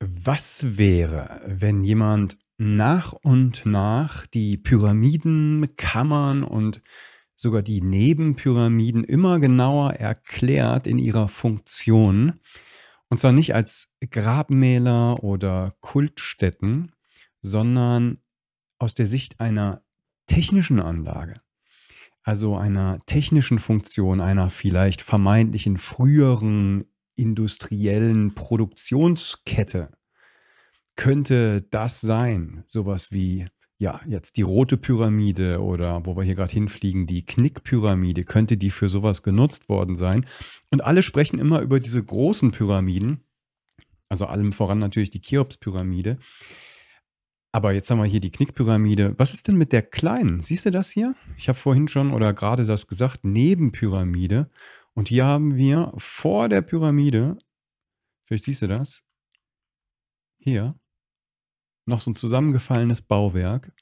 Was wäre, wenn jemand nach und nach die Pyramiden, Kammern und sogar die Nebenpyramiden immer genauer erklärt in ihrer Funktion? Und zwar nicht als Grabmäler oder Kultstätten, sondern aus der Sicht einer technischen Anlage, also einer technischen Funktion, einer vielleicht vermeintlichen früheren industriellen Produktionskette könnte das sein? Sowas wie, ja, jetzt die rote Pyramide oder wo wir hier gerade hinfliegen, die Knickpyramide, könnte die für sowas genutzt worden sein? Und alle sprechen immer über diese großen Pyramiden, also allem voran natürlich die Cheops-Pyramide. Aber jetzt haben wir hier die Knickpyramide. Was ist denn mit der kleinen? Siehst du das hier? Ich habe vorhin schon oder gerade das gesagt, Nebenpyramide. Und hier haben wir vor der Pyramide, vielleicht siehst du das, hier noch so ein zusammengefallenes Bauwerk,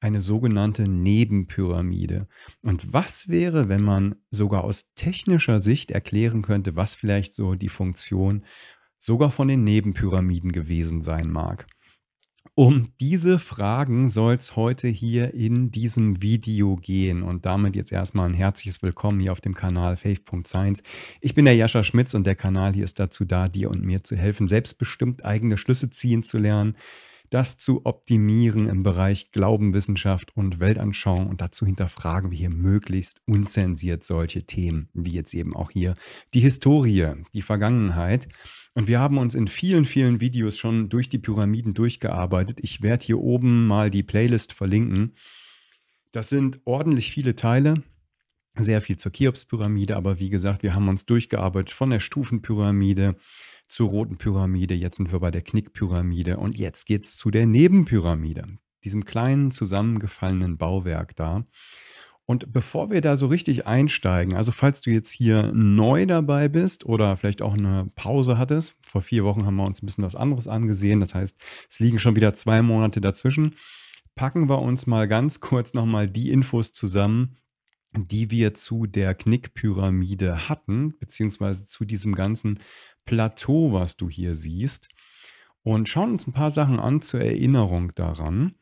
eine sogenannte Nebenpyramide. Und was wäre, wenn man sogar aus technischer Sicht erklären könnte, was vielleicht so die Funktion sogar von den Nebenpyramiden gewesen sein mag? Um diese Fragen soll es heute hier in diesem Video gehen und damit jetzt erstmal ein herzliches Willkommen hier auf dem Kanal Faith.Science. Ich bin der Jascha Schmitz und der Kanal hier ist dazu da, dir und mir zu helfen, selbstbestimmt eigene Schlüsse ziehen zu lernen das zu optimieren im Bereich Glauben, Wissenschaft und Weltanschauung. Und dazu hinterfragen wir hier möglichst unzensiert solche Themen, wie jetzt eben auch hier die Historie, die Vergangenheit. Und wir haben uns in vielen, vielen Videos schon durch die Pyramiden durchgearbeitet. Ich werde hier oben mal die Playlist verlinken. Das sind ordentlich viele Teile sehr viel zur Cheops-Pyramide, aber wie gesagt, wir haben uns durchgearbeitet von der Stufenpyramide zur roten Pyramide, jetzt sind wir bei der Knickpyramide und jetzt geht es zu der Nebenpyramide, diesem kleinen zusammengefallenen Bauwerk da. Und bevor wir da so richtig einsteigen, also falls du jetzt hier neu dabei bist oder vielleicht auch eine Pause hattest, vor vier Wochen haben wir uns ein bisschen was anderes angesehen, das heißt, es liegen schon wieder zwei Monate dazwischen, packen wir uns mal ganz kurz nochmal die Infos zusammen, die wir zu der Knickpyramide hatten, beziehungsweise zu diesem ganzen Plateau, was du hier siehst. Und schauen uns ein paar Sachen an zur Erinnerung daran.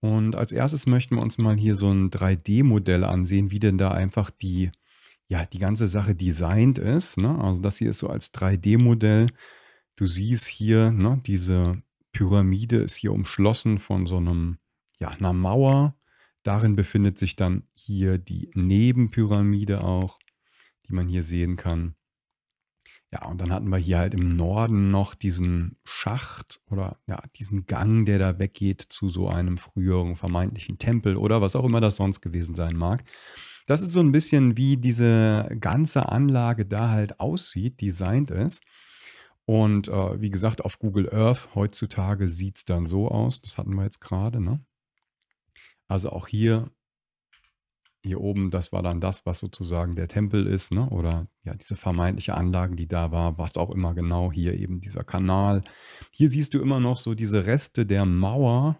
Und als erstes möchten wir uns mal hier so ein 3D-Modell ansehen, wie denn da einfach die, ja, die ganze Sache designt ist. Ne? Also das hier ist so als 3D-Modell. Du siehst hier, ne, diese Pyramide ist hier umschlossen von so einem, ja, einer Mauer. Darin befindet sich dann hier die Nebenpyramide auch, die man hier sehen kann. Ja, und dann hatten wir hier halt im Norden noch diesen Schacht oder ja, diesen Gang, der da weggeht zu so einem früheren vermeintlichen Tempel oder was auch immer das sonst gewesen sein mag. Das ist so ein bisschen, wie diese ganze Anlage da halt aussieht, designt ist. Und äh, wie gesagt, auf Google Earth heutzutage sieht es dann so aus. Das hatten wir jetzt gerade, ne? Also auch hier hier oben, das war dann das, was sozusagen der Tempel ist, ne? oder ja, diese vermeintliche Anlage, die da war, was auch immer genau, hier eben dieser Kanal. Hier siehst du immer noch so diese Reste der Mauer,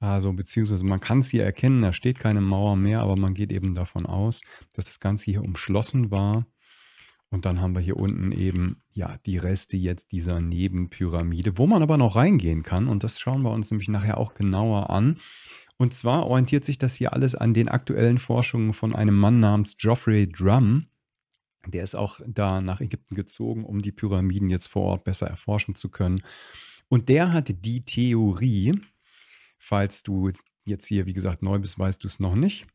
also beziehungsweise man kann es hier erkennen, da steht keine Mauer mehr, aber man geht eben davon aus, dass das Ganze hier umschlossen war. Und dann haben wir hier unten eben ja die Reste jetzt dieser Nebenpyramide, wo man aber noch reingehen kann. Und das schauen wir uns nämlich nachher auch genauer an. Und zwar orientiert sich das hier alles an den aktuellen Forschungen von einem Mann namens Geoffrey Drum. Der ist auch da nach Ägypten gezogen, um die Pyramiden jetzt vor Ort besser erforschen zu können. Und der hat die Theorie, falls du jetzt hier, wie gesagt, neu bist, weißt du es noch nicht,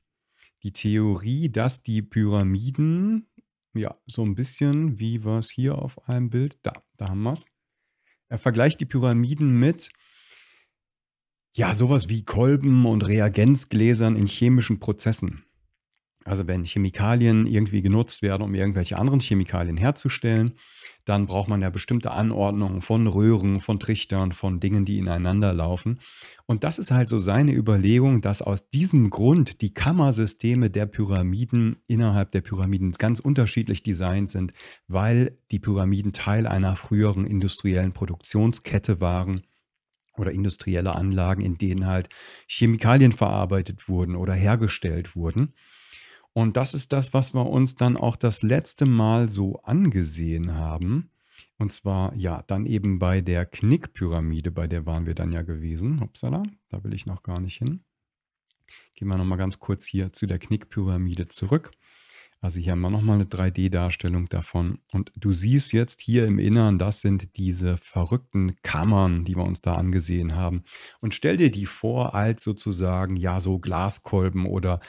die Theorie, dass die Pyramiden, ja, so ein bisschen wie wir es hier auf einem Bild, da, da haben wir es, er vergleicht die Pyramiden mit ja, sowas wie Kolben und Reagenzgläsern in chemischen Prozessen. Also wenn Chemikalien irgendwie genutzt werden, um irgendwelche anderen Chemikalien herzustellen, dann braucht man ja bestimmte Anordnungen von Röhren, von Trichtern, von Dingen, die ineinander laufen. Und das ist halt so seine Überlegung, dass aus diesem Grund die Kammersysteme der Pyramiden innerhalb der Pyramiden ganz unterschiedlich designt sind, weil die Pyramiden Teil einer früheren industriellen Produktionskette waren oder industrielle Anlagen, in denen halt Chemikalien verarbeitet wurden oder hergestellt wurden. Und das ist das, was wir uns dann auch das letzte Mal so angesehen haben. Und zwar, ja, dann eben bei der Knickpyramide, bei der waren wir dann ja gewesen. Hoppsala, da will ich noch gar nicht hin. Gehen wir nochmal ganz kurz hier zu der Knickpyramide zurück. Also hier haben wir nochmal eine 3D-Darstellung davon. Und du siehst jetzt hier im Innern, das sind diese verrückten Kammern, die wir uns da angesehen haben. Und stell dir die vor als sozusagen, ja, so Glaskolben oder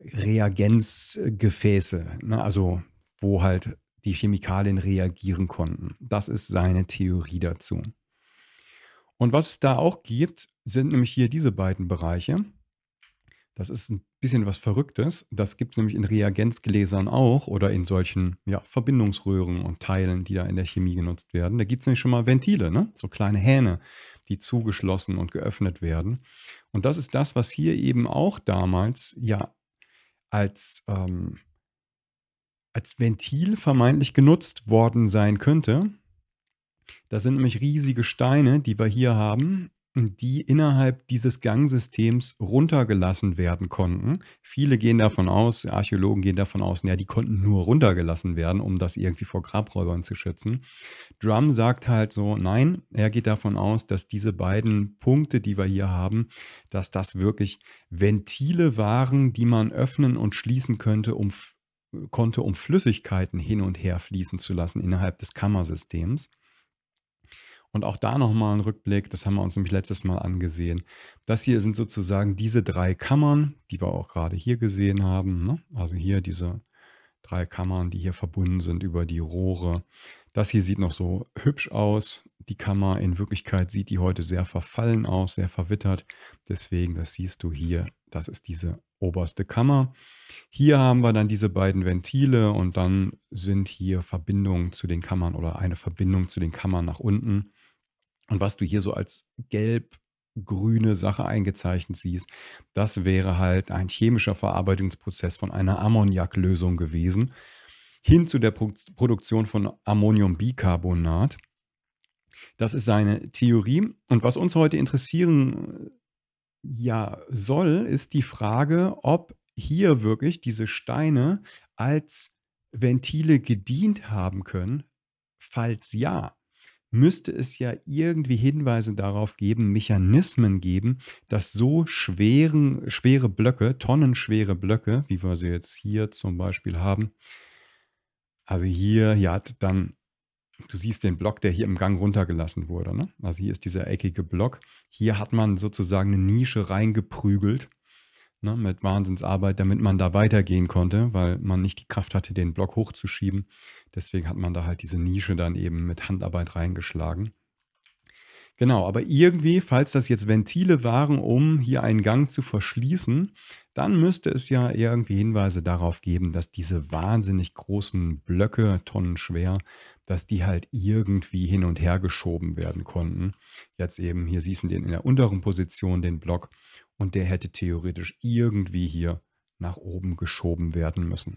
Reagenzgefäße. Ne? Also wo halt die Chemikalien reagieren konnten. Das ist seine Theorie dazu. Und was es da auch gibt, sind nämlich hier diese beiden Bereiche. Das ist ein bisschen was Verrücktes. Das gibt es nämlich in Reagenzgläsern auch oder in solchen ja, Verbindungsröhren und Teilen, die da in der Chemie genutzt werden. Da gibt es nämlich schon mal Ventile, ne? so kleine Hähne, die zugeschlossen und geöffnet werden. Und das ist das, was hier eben auch damals ja als, ähm, als Ventil vermeintlich genutzt worden sein könnte. Das sind nämlich riesige Steine, die wir hier haben, die innerhalb dieses Gangsystems runtergelassen werden konnten. Viele gehen davon aus, Archäologen gehen davon aus, ja, die konnten nur runtergelassen werden, um das irgendwie vor Grabräubern zu schützen. Drum sagt halt so, nein, er geht davon aus, dass diese beiden Punkte, die wir hier haben, dass das wirklich Ventile waren, die man öffnen und schließen könnte, um konnte, um Flüssigkeiten hin und her fließen zu lassen innerhalb des Kammersystems. Und auch da nochmal ein Rückblick, das haben wir uns nämlich letztes Mal angesehen. Das hier sind sozusagen diese drei Kammern, die wir auch gerade hier gesehen haben. Ne? Also hier diese drei Kammern, die hier verbunden sind über die Rohre. Das hier sieht noch so hübsch aus. Die Kammer in Wirklichkeit sieht die heute sehr verfallen aus, sehr verwittert. Deswegen, das siehst du hier, das ist diese oberste Kammer. Hier haben wir dann diese beiden Ventile und dann sind hier Verbindungen zu den Kammern oder eine Verbindung zu den Kammern nach unten. Und was du hier so als gelb grüne Sache eingezeichnet siehst, das wäre halt ein chemischer Verarbeitungsprozess von einer Ammoniaklösung gewesen, hin zu der Produktion von Ammoniumbicarbonat. Das ist seine Theorie. Und was uns heute interessieren äh, ja, soll, ist die Frage, ob hier wirklich diese Steine als Ventile gedient haben können. Falls ja, müsste es ja irgendwie Hinweise darauf geben, Mechanismen geben, dass so schweren, schwere Blöcke, tonnenschwere Blöcke, wie wir sie jetzt hier zum Beispiel haben, also hier, ja, dann, du siehst den Block, der hier im Gang runtergelassen wurde. Ne? Also hier ist dieser eckige Block. Hier hat man sozusagen eine Nische reingeprügelt ne, mit Wahnsinnsarbeit, damit man da weitergehen konnte, weil man nicht die Kraft hatte, den Block hochzuschieben. Deswegen hat man da halt diese Nische dann eben mit Handarbeit reingeschlagen. Genau, aber irgendwie, falls das jetzt Ventile waren, um hier einen Gang zu verschließen, dann müsste es ja irgendwie Hinweise darauf geben, dass diese wahnsinnig großen Blöcke, tonnenschwer, dass die halt irgendwie hin und her geschoben werden konnten. Jetzt eben, hier siehst du den in der unteren Position, den Block und der hätte theoretisch irgendwie hier nach oben geschoben werden müssen.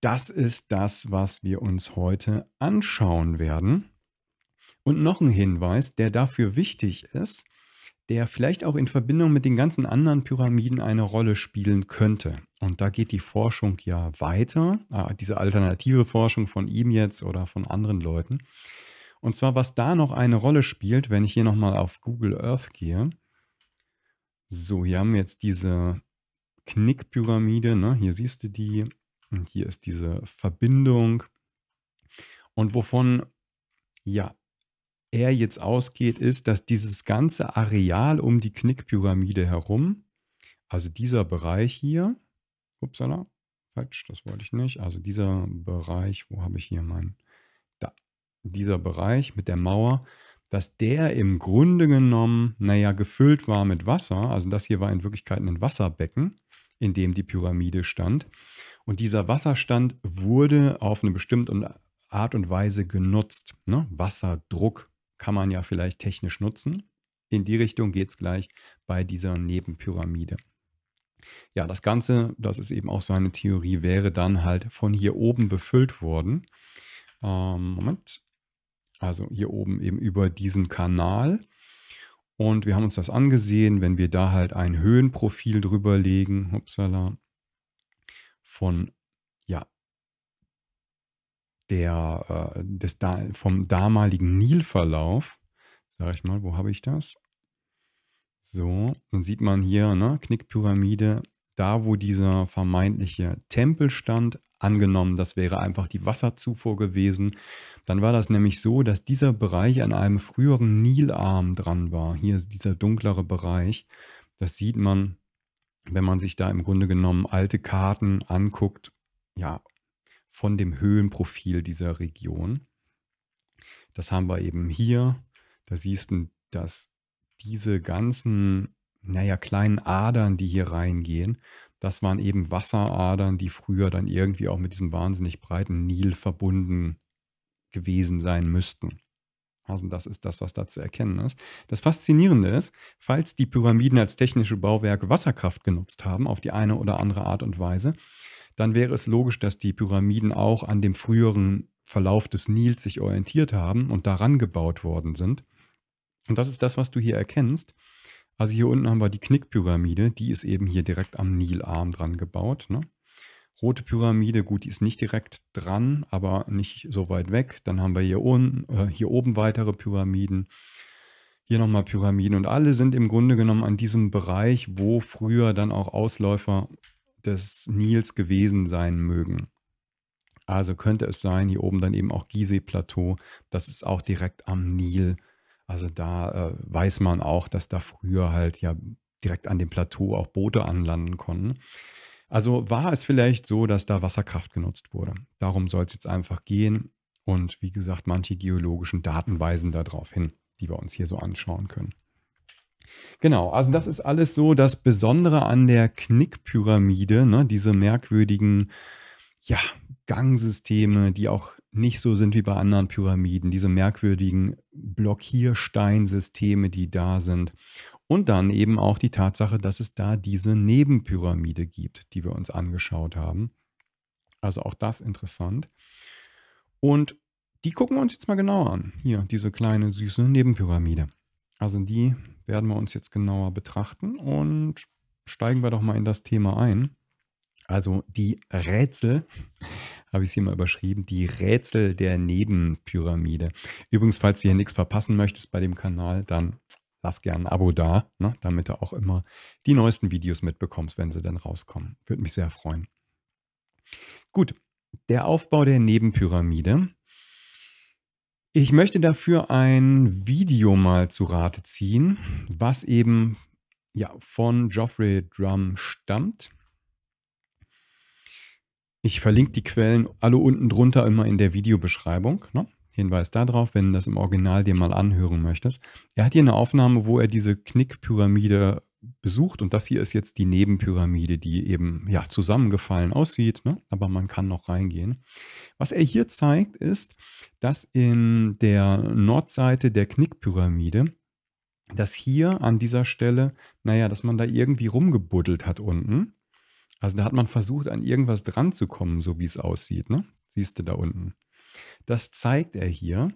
Das ist das, was wir uns heute anschauen werden. Und noch ein Hinweis, der dafür wichtig ist, der vielleicht auch in Verbindung mit den ganzen anderen Pyramiden eine Rolle spielen könnte. Und da geht die Forschung ja weiter, ah, diese alternative Forschung von ihm jetzt oder von anderen Leuten. Und zwar, was da noch eine Rolle spielt, wenn ich hier nochmal auf Google Earth gehe, so, hier haben wir jetzt diese Knickpyramide. Ne? Hier siehst du die. Und hier ist diese Verbindung. Und wovon ja er jetzt ausgeht, ist, dass dieses ganze Areal um die Knickpyramide herum, also dieser Bereich hier, upsala, falsch, das wollte ich nicht. Also dieser Bereich, wo habe ich hier meinen? Da. Dieser Bereich mit der Mauer, dass der im Grunde genommen, naja, gefüllt war mit Wasser. Also das hier war in Wirklichkeit ein Wasserbecken, in dem die Pyramide stand. Und dieser Wasserstand wurde auf eine bestimmte Art und Weise genutzt. Ne? Wasserdruck kann man ja vielleicht technisch nutzen. In die Richtung geht es gleich bei dieser Nebenpyramide. Ja, das Ganze, das ist eben auch so eine Theorie, wäre dann halt von hier oben befüllt worden. Ähm, Moment, also hier oben eben über diesen Kanal. Und wir haben uns das angesehen, wenn wir da halt ein Höhenprofil drüber legen, hupsala, von ja, der, äh, des, da, vom damaligen Nilverlauf, sag ich mal, wo habe ich das? So, dann sieht man hier, ne, Knickpyramide, da wo dieser vermeintliche Tempel stand, angenommen, das wäre einfach die Wasserzufuhr gewesen, dann war das nämlich so, dass dieser Bereich an einem früheren Nilarm dran war. Hier dieser dunklere Bereich, das sieht man, wenn man sich da im Grunde genommen alte Karten anguckt, ja, von dem Höhenprofil dieser Region. Das haben wir eben hier. Da siehst du, dass diese ganzen naja, kleinen Adern, die hier reingehen. Das waren eben Wasseradern, die früher dann irgendwie auch mit diesem wahnsinnig breiten Nil verbunden gewesen sein müssten. Also das ist das, was da zu erkennen ist. Das Faszinierende ist, falls die Pyramiden als technische Bauwerke Wasserkraft genutzt haben, auf die eine oder andere Art und Weise, dann wäre es logisch, dass die Pyramiden auch an dem früheren Verlauf des Nils sich orientiert haben und daran gebaut worden sind. Und das ist das, was du hier erkennst. Also hier unten haben wir die Knickpyramide, die ist eben hier direkt am Nilarm dran gebaut. Ne? Rote Pyramide, gut, die ist nicht direkt dran, aber nicht so weit weg. Dann haben wir hier, unten, äh, hier oben weitere Pyramiden. Hier nochmal Pyramiden und alle sind im Grunde genommen an diesem Bereich, wo früher dann auch Ausläufer des Nils gewesen sein mögen. Also könnte es sein, hier oben dann eben auch Gizeh-Plateau, das ist auch direkt am Nil also da äh, weiß man auch, dass da früher halt ja direkt an dem Plateau auch Boote anlanden konnten. Also war es vielleicht so, dass da Wasserkraft genutzt wurde. Darum soll es jetzt einfach gehen. Und wie gesagt, manche geologischen Daten weisen darauf hin, die wir uns hier so anschauen können. Genau, also das ist alles so das Besondere an der Knickpyramide, ne? diese merkwürdigen ja, Gangsysteme, die auch nicht so sind wie bei anderen Pyramiden, diese merkwürdigen Blockiersteinsysteme, die da sind. Und dann eben auch die Tatsache, dass es da diese Nebenpyramide gibt, die wir uns angeschaut haben. Also auch das interessant. Und die gucken wir uns jetzt mal genauer an. Hier, diese kleine süße Nebenpyramide. Also die werden wir uns jetzt genauer betrachten und steigen wir doch mal in das Thema ein. Also die Rätsel, habe ich es hier mal überschrieben, die Rätsel der Nebenpyramide. Übrigens, falls du hier nichts verpassen möchtest bei dem Kanal, dann lass gerne ein Abo da, ne, damit du auch immer die neuesten Videos mitbekommst, wenn sie dann rauskommen. Würde mich sehr freuen. Gut, der Aufbau der Nebenpyramide. Ich möchte dafür ein Video mal zu Rate ziehen, was eben ja, von Geoffrey Drum stammt. Ich verlinke die Quellen alle unten drunter immer in der Videobeschreibung. Ne? Hinweis darauf, wenn du das im Original dir mal anhören möchtest. Er hat hier eine Aufnahme, wo er diese Knickpyramide besucht und das hier ist jetzt die Nebenpyramide, die eben ja zusammengefallen aussieht, ne? aber man kann noch reingehen. Was er hier zeigt, ist, dass in der Nordseite der Knickpyramide dass hier an dieser Stelle, naja, dass man da irgendwie rumgebuddelt hat unten also da hat man versucht, an irgendwas dran zu kommen, so wie es aussieht. Ne? Siehst du da unten. Das zeigt er hier.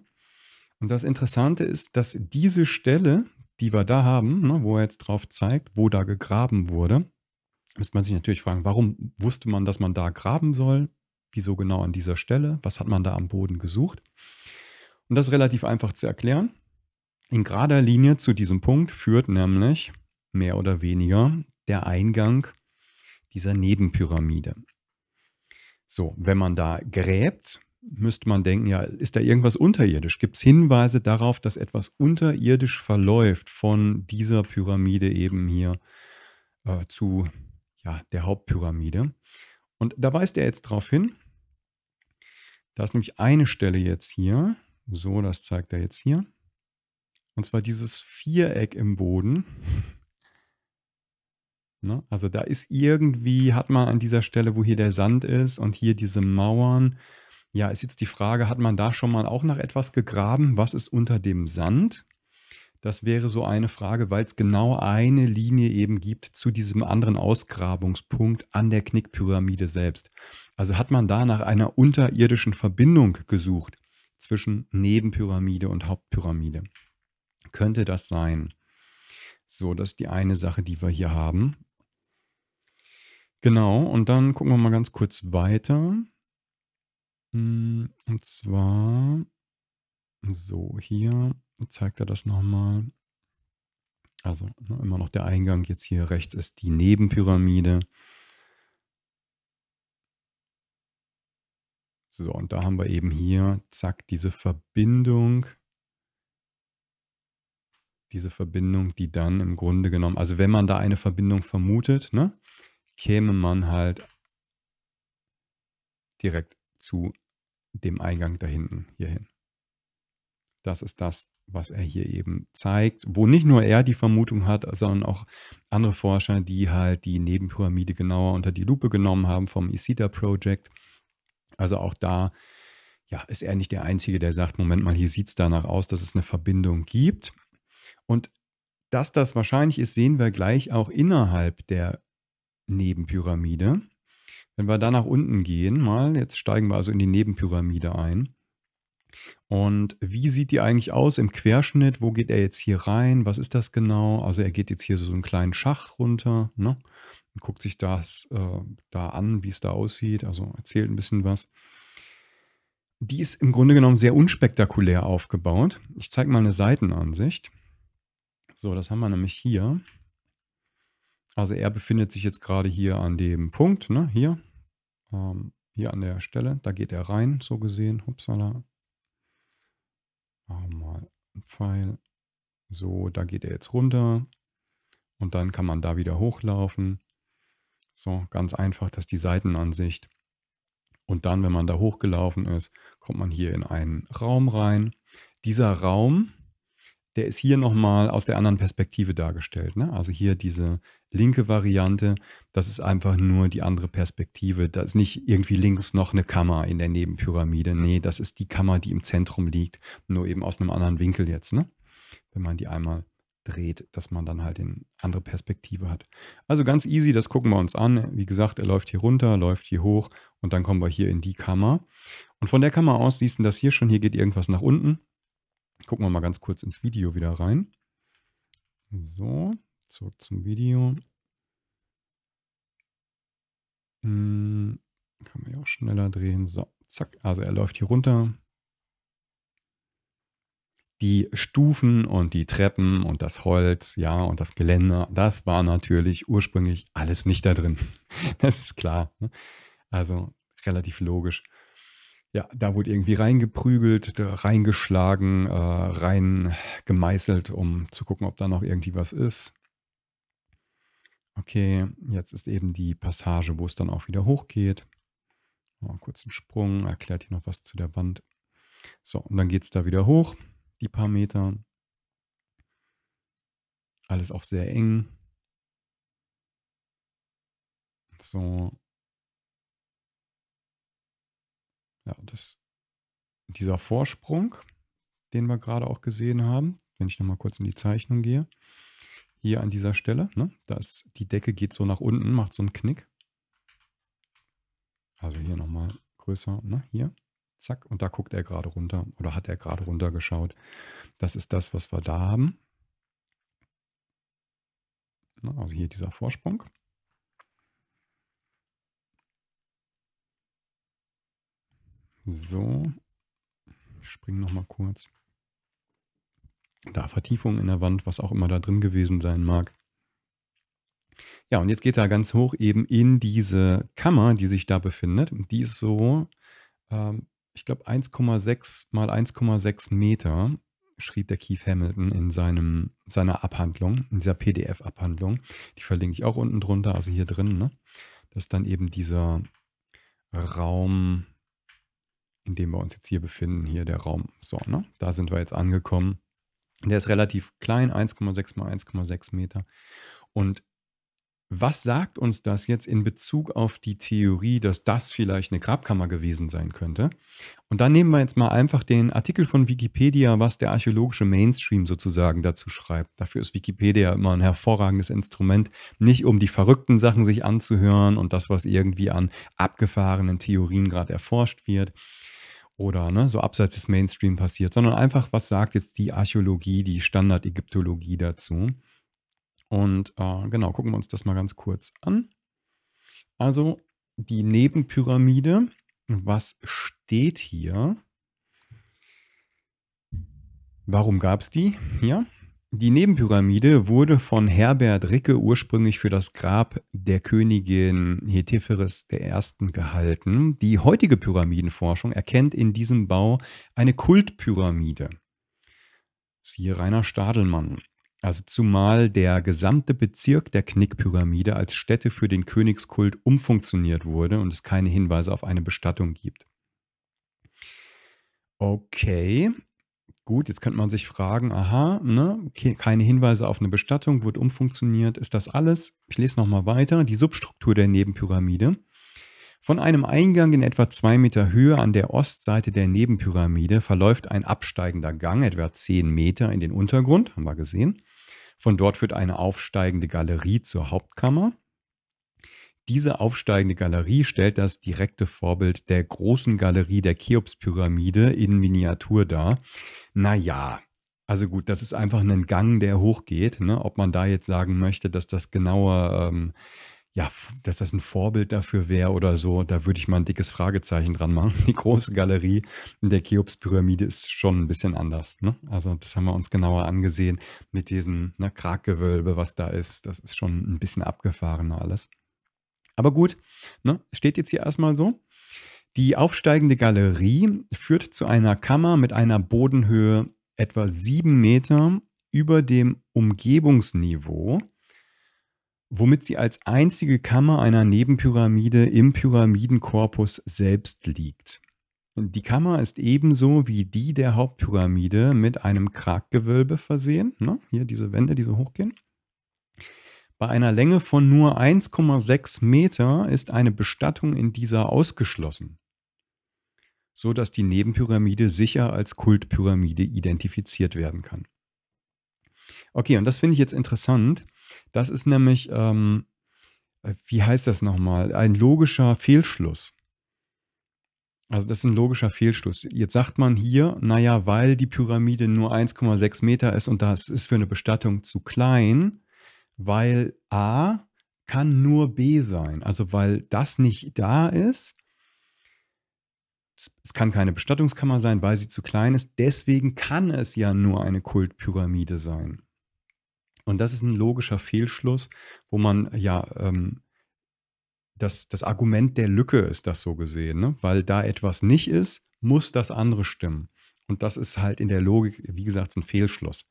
Und das Interessante ist, dass diese Stelle, die wir da haben, ne, wo er jetzt drauf zeigt, wo da gegraben wurde, müsste man sich natürlich fragen, warum wusste man, dass man da graben soll? Wieso genau an dieser Stelle? Was hat man da am Boden gesucht? Und das ist relativ einfach zu erklären. In gerader Linie zu diesem Punkt führt nämlich mehr oder weniger der Eingang dieser Nebenpyramide. So, wenn man da gräbt, müsste man denken, ja, ist da irgendwas unterirdisch? Gibt es Hinweise darauf, dass etwas unterirdisch verläuft von dieser Pyramide eben hier äh, zu ja, der Hauptpyramide? Und da weist er jetzt darauf hin, da ist nämlich eine Stelle jetzt hier, so, das zeigt er jetzt hier, und zwar dieses Viereck im Boden. Ne? Also da ist irgendwie, hat man an dieser Stelle, wo hier der Sand ist und hier diese Mauern, ja, ist jetzt die Frage, hat man da schon mal auch nach etwas gegraben? Was ist unter dem Sand? Das wäre so eine Frage, weil es genau eine Linie eben gibt zu diesem anderen Ausgrabungspunkt an der Knickpyramide selbst. Also hat man da nach einer unterirdischen Verbindung gesucht zwischen Nebenpyramide und Hauptpyramide. Könnte das sein? So, das ist die eine Sache, die wir hier haben. Genau, und dann gucken wir mal ganz kurz weiter. Hm, und zwar, so hier zeigt er das nochmal. Also ne, immer noch der Eingang. Jetzt hier rechts ist die Nebenpyramide. So, und da haben wir eben hier, zack, diese Verbindung. Diese Verbindung, die dann im Grunde genommen, also wenn man da eine Verbindung vermutet, ne, käme man halt direkt zu dem Eingang da hinten hierhin. Das ist das, was er hier eben zeigt, wo nicht nur er die Vermutung hat, sondern auch andere Forscher, die halt die Nebenpyramide genauer unter die Lupe genommen haben vom Isita Project. Also auch da ja, ist er nicht der Einzige, der sagt, Moment mal, hier sieht es danach aus, dass es eine Verbindung gibt. Und dass das wahrscheinlich ist, sehen wir gleich auch innerhalb der Nebenpyramide. Wenn wir da nach unten gehen, mal, jetzt steigen wir also in die Nebenpyramide ein. Und wie sieht die eigentlich aus im Querschnitt? Wo geht er jetzt hier rein? Was ist das genau? Also er geht jetzt hier so einen kleinen Schacht runter ne? und guckt sich das äh, da an, wie es da aussieht. Also erzählt ein bisschen was. Die ist im Grunde genommen sehr unspektakulär aufgebaut. Ich zeige mal eine Seitenansicht. So, das haben wir nämlich hier. Also er befindet sich jetzt gerade hier an dem Punkt, ne, hier, ähm, hier an der Stelle. Da geht er rein, so gesehen. Hupsala. Machen mal einen Pfeil. So, da geht er jetzt runter. Und dann kann man da wieder hochlaufen. So, ganz einfach, das ist die Seitenansicht. Und dann, wenn man da hochgelaufen ist, kommt man hier in einen Raum rein. Dieser Raum, der ist hier nochmal aus der anderen Perspektive dargestellt. Ne? Also hier diese linke Variante, das ist einfach nur die andere Perspektive. Da ist nicht irgendwie links noch eine Kammer in der Nebenpyramide. Nee, das ist die Kammer, die im Zentrum liegt, nur eben aus einem anderen Winkel jetzt. Ne? Wenn man die einmal dreht, dass man dann halt eine andere Perspektive hat. Also ganz easy, das gucken wir uns an. Wie gesagt, er läuft hier runter, läuft hier hoch und dann kommen wir hier in die Kammer. Und von der Kammer aus siehst du das hier schon, hier geht irgendwas nach unten. Gucken wir mal ganz kurz ins Video wieder rein. So, zurück zum Video. Hm, kann man ja auch schneller drehen. So, zack. Also er läuft hier runter. Die Stufen und die Treppen und das Holz, ja, und das Geländer, das war natürlich ursprünglich alles nicht da drin. Das ist klar. Ne? Also relativ logisch. Ja, da wurde irgendwie reingeprügelt, reingeschlagen, äh, reingemeißelt, um zu gucken, ob da noch irgendwie was ist. Okay, jetzt ist eben die Passage, wo es dann auch wieder hochgeht. Mal einen kurzen Sprung, erklärt hier noch was zu der Wand. So, und dann geht es da wieder hoch, die paar Meter. Alles auch sehr eng. So, Ja, das, dieser Vorsprung, den wir gerade auch gesehen haben, wenn ich noch mal kurz in die Zeichnung gehe, hier an dieser Stelle, ne, da die Decke geht so nach unten, macht so einen Knick. Also hier noch mal größer, ne, hier, zack, und da guckt er gerade runter oder hat er gerade runter geschaut. Das ist das, was wir da haben. Ne, also hier dieser Vorsprung. So. Ich springe nochmal kurz. Da Vertiefung in der Wand, was auch immer da drin gewesen sein mag. Ja, und jetzt geht er ganz hoch eben in diese Kammer, die sich da befindet. Die ist so, ähm, ich glaube, 1,6 mal 1,6 Meter, schrieb der Keith Hamilton in seinem, seiner Abhandlung, in dieser PDF-Abhandlung. Die verlinke ich auch unten drunter, also hier drin, ne? ist dann eben dieser Raum in dem wir uns jetzt hier befinden, hier der Raum. So, ne? Da sind wir jetzt angekommen. Der ist relativ klein, 1,6 mal 1,6 Meter. Und was sagt uns das jetzt in Bezug auf die Theorie, dass das vielleicht eine Grabkammer gewesen sein könnte? Und da nehmen wir jetzt mal einfach den Artikel von Wikipedia, was der archäologische Mainstream sozusagen dazu schreibt. Dafür ist Wikipedia immer ein hervorragendes Instrument, nicht um die verrückten Sachen sich anzuhören und das, was irgendwie an abgefahrenen Theorien gerade erforscht wird, oder ne, so abseits des Mainstream passiert, sondern einfach, was sagt jetzt die Archäologie, die Standard-Ägyptologie dazu. Und äh, genau, gucken wir uns das mal ganz kurz an. Also die Nebenpyramide, was steht hier? Warum gab es die? Ja, die Nebenpyramide wurde von Herbert Ricke ursprünglich für das Grab der Königin Heteferes I. gehalten. Die heutige Pyramidenforschung erkennt in diesem Bau eine Kultpyramide. Siehe Rainer Stadelmann. Also zumal der gesamte Bezirk der Knickpyramide als Stätte für den Königskult umfunktioniert wurde und es keine Hinweise auf eine Bestattung gibt. Okay, Gut, jetzt könnte man sich fragen, aha, ne, keine Hinweise auf eine Bestattung, wurde umfunktioniert, ist das alles? Ich lese nochmal weiter, die Substruktur der Nebenpyramide. Von einem Eingang in etwa zwei Meter Höhe an der Ostseite der Nebenpyramide verläuft ein absteigender Gang, etwa zehn Meter in den Untergrund, haben wir gesehen. Von dort führt eine aufsteigende Galerie zur Hauptkammer. Diese aufsteigende Galerie stellt das direkte Vorbild der großen Galerie der Cheops-Pyramide in Miniatur dar. Naja, also gut, das ist einfach ein Gang, der hochgeht. Ne? Ob man da jetzt sagen möchte, dass das genauer, ähm, ja, dass das ein Vorbild dafür wäre oder so, da würde ich mal ein dickes Fragezeichen dran machen. Die große Galerie der Cheops-Pyramide ist schon ein bisschen anders. Ne? Also das haben wir uns genauer angesehen mit diesem ne, Kraggewölbe, was da ist. Das ist schon ein bisschen abgefahren alles. Aber gut, ne, steht jetzt hier erstmal so. Die aufsteigende Galerie führt zu einer Kammer mit einer Bodenhöhe etwa sieben Meter über dem Umgebungsniveau, womit sie als einzige Kammer einer Nebenpyramide im Pyramidenkorpus selbst liegt. Die Kammer ist ebenso wie die der Hauptpyramide mit einem Kraggewölbe versehen. Ne? Hier diese Wände, die so hochgehen. Bei einer Länge von nur 1,6 Meter ist eine Bestattung in dieser ausgeschlossen, so dass die Nebenpyramide sicher als Kultpyramide identifiziert werden kann. Okay, und das finde ich jetzt interessant. Das ist nämlich, ähm, äh, wie heißt das nochmal, ein logischer Fehlschluss. Also das ist ein logischer Fehlschluss. Jetzt sagt man hier, naja, weil die Pyramide nur 1,6 Meter ist und das ist für eine Bestattung zu klein, weil A kann nur B sein. Also weil das nicht da ist, es kann keine Bestattungskammer sein, weil sie zu klein ist. Deswegen kann es ja nur eine Kultpyramide sein. Und das ist ein logischer Fehlschluss, wo man ja ähm, das, das Argument der Lücke ist das so gesehen. Ne? Weil da etwas nicht ist, muss das andere stimmen. Und das ist halt in der Logik, wie gesagt, ein Fehlschluss.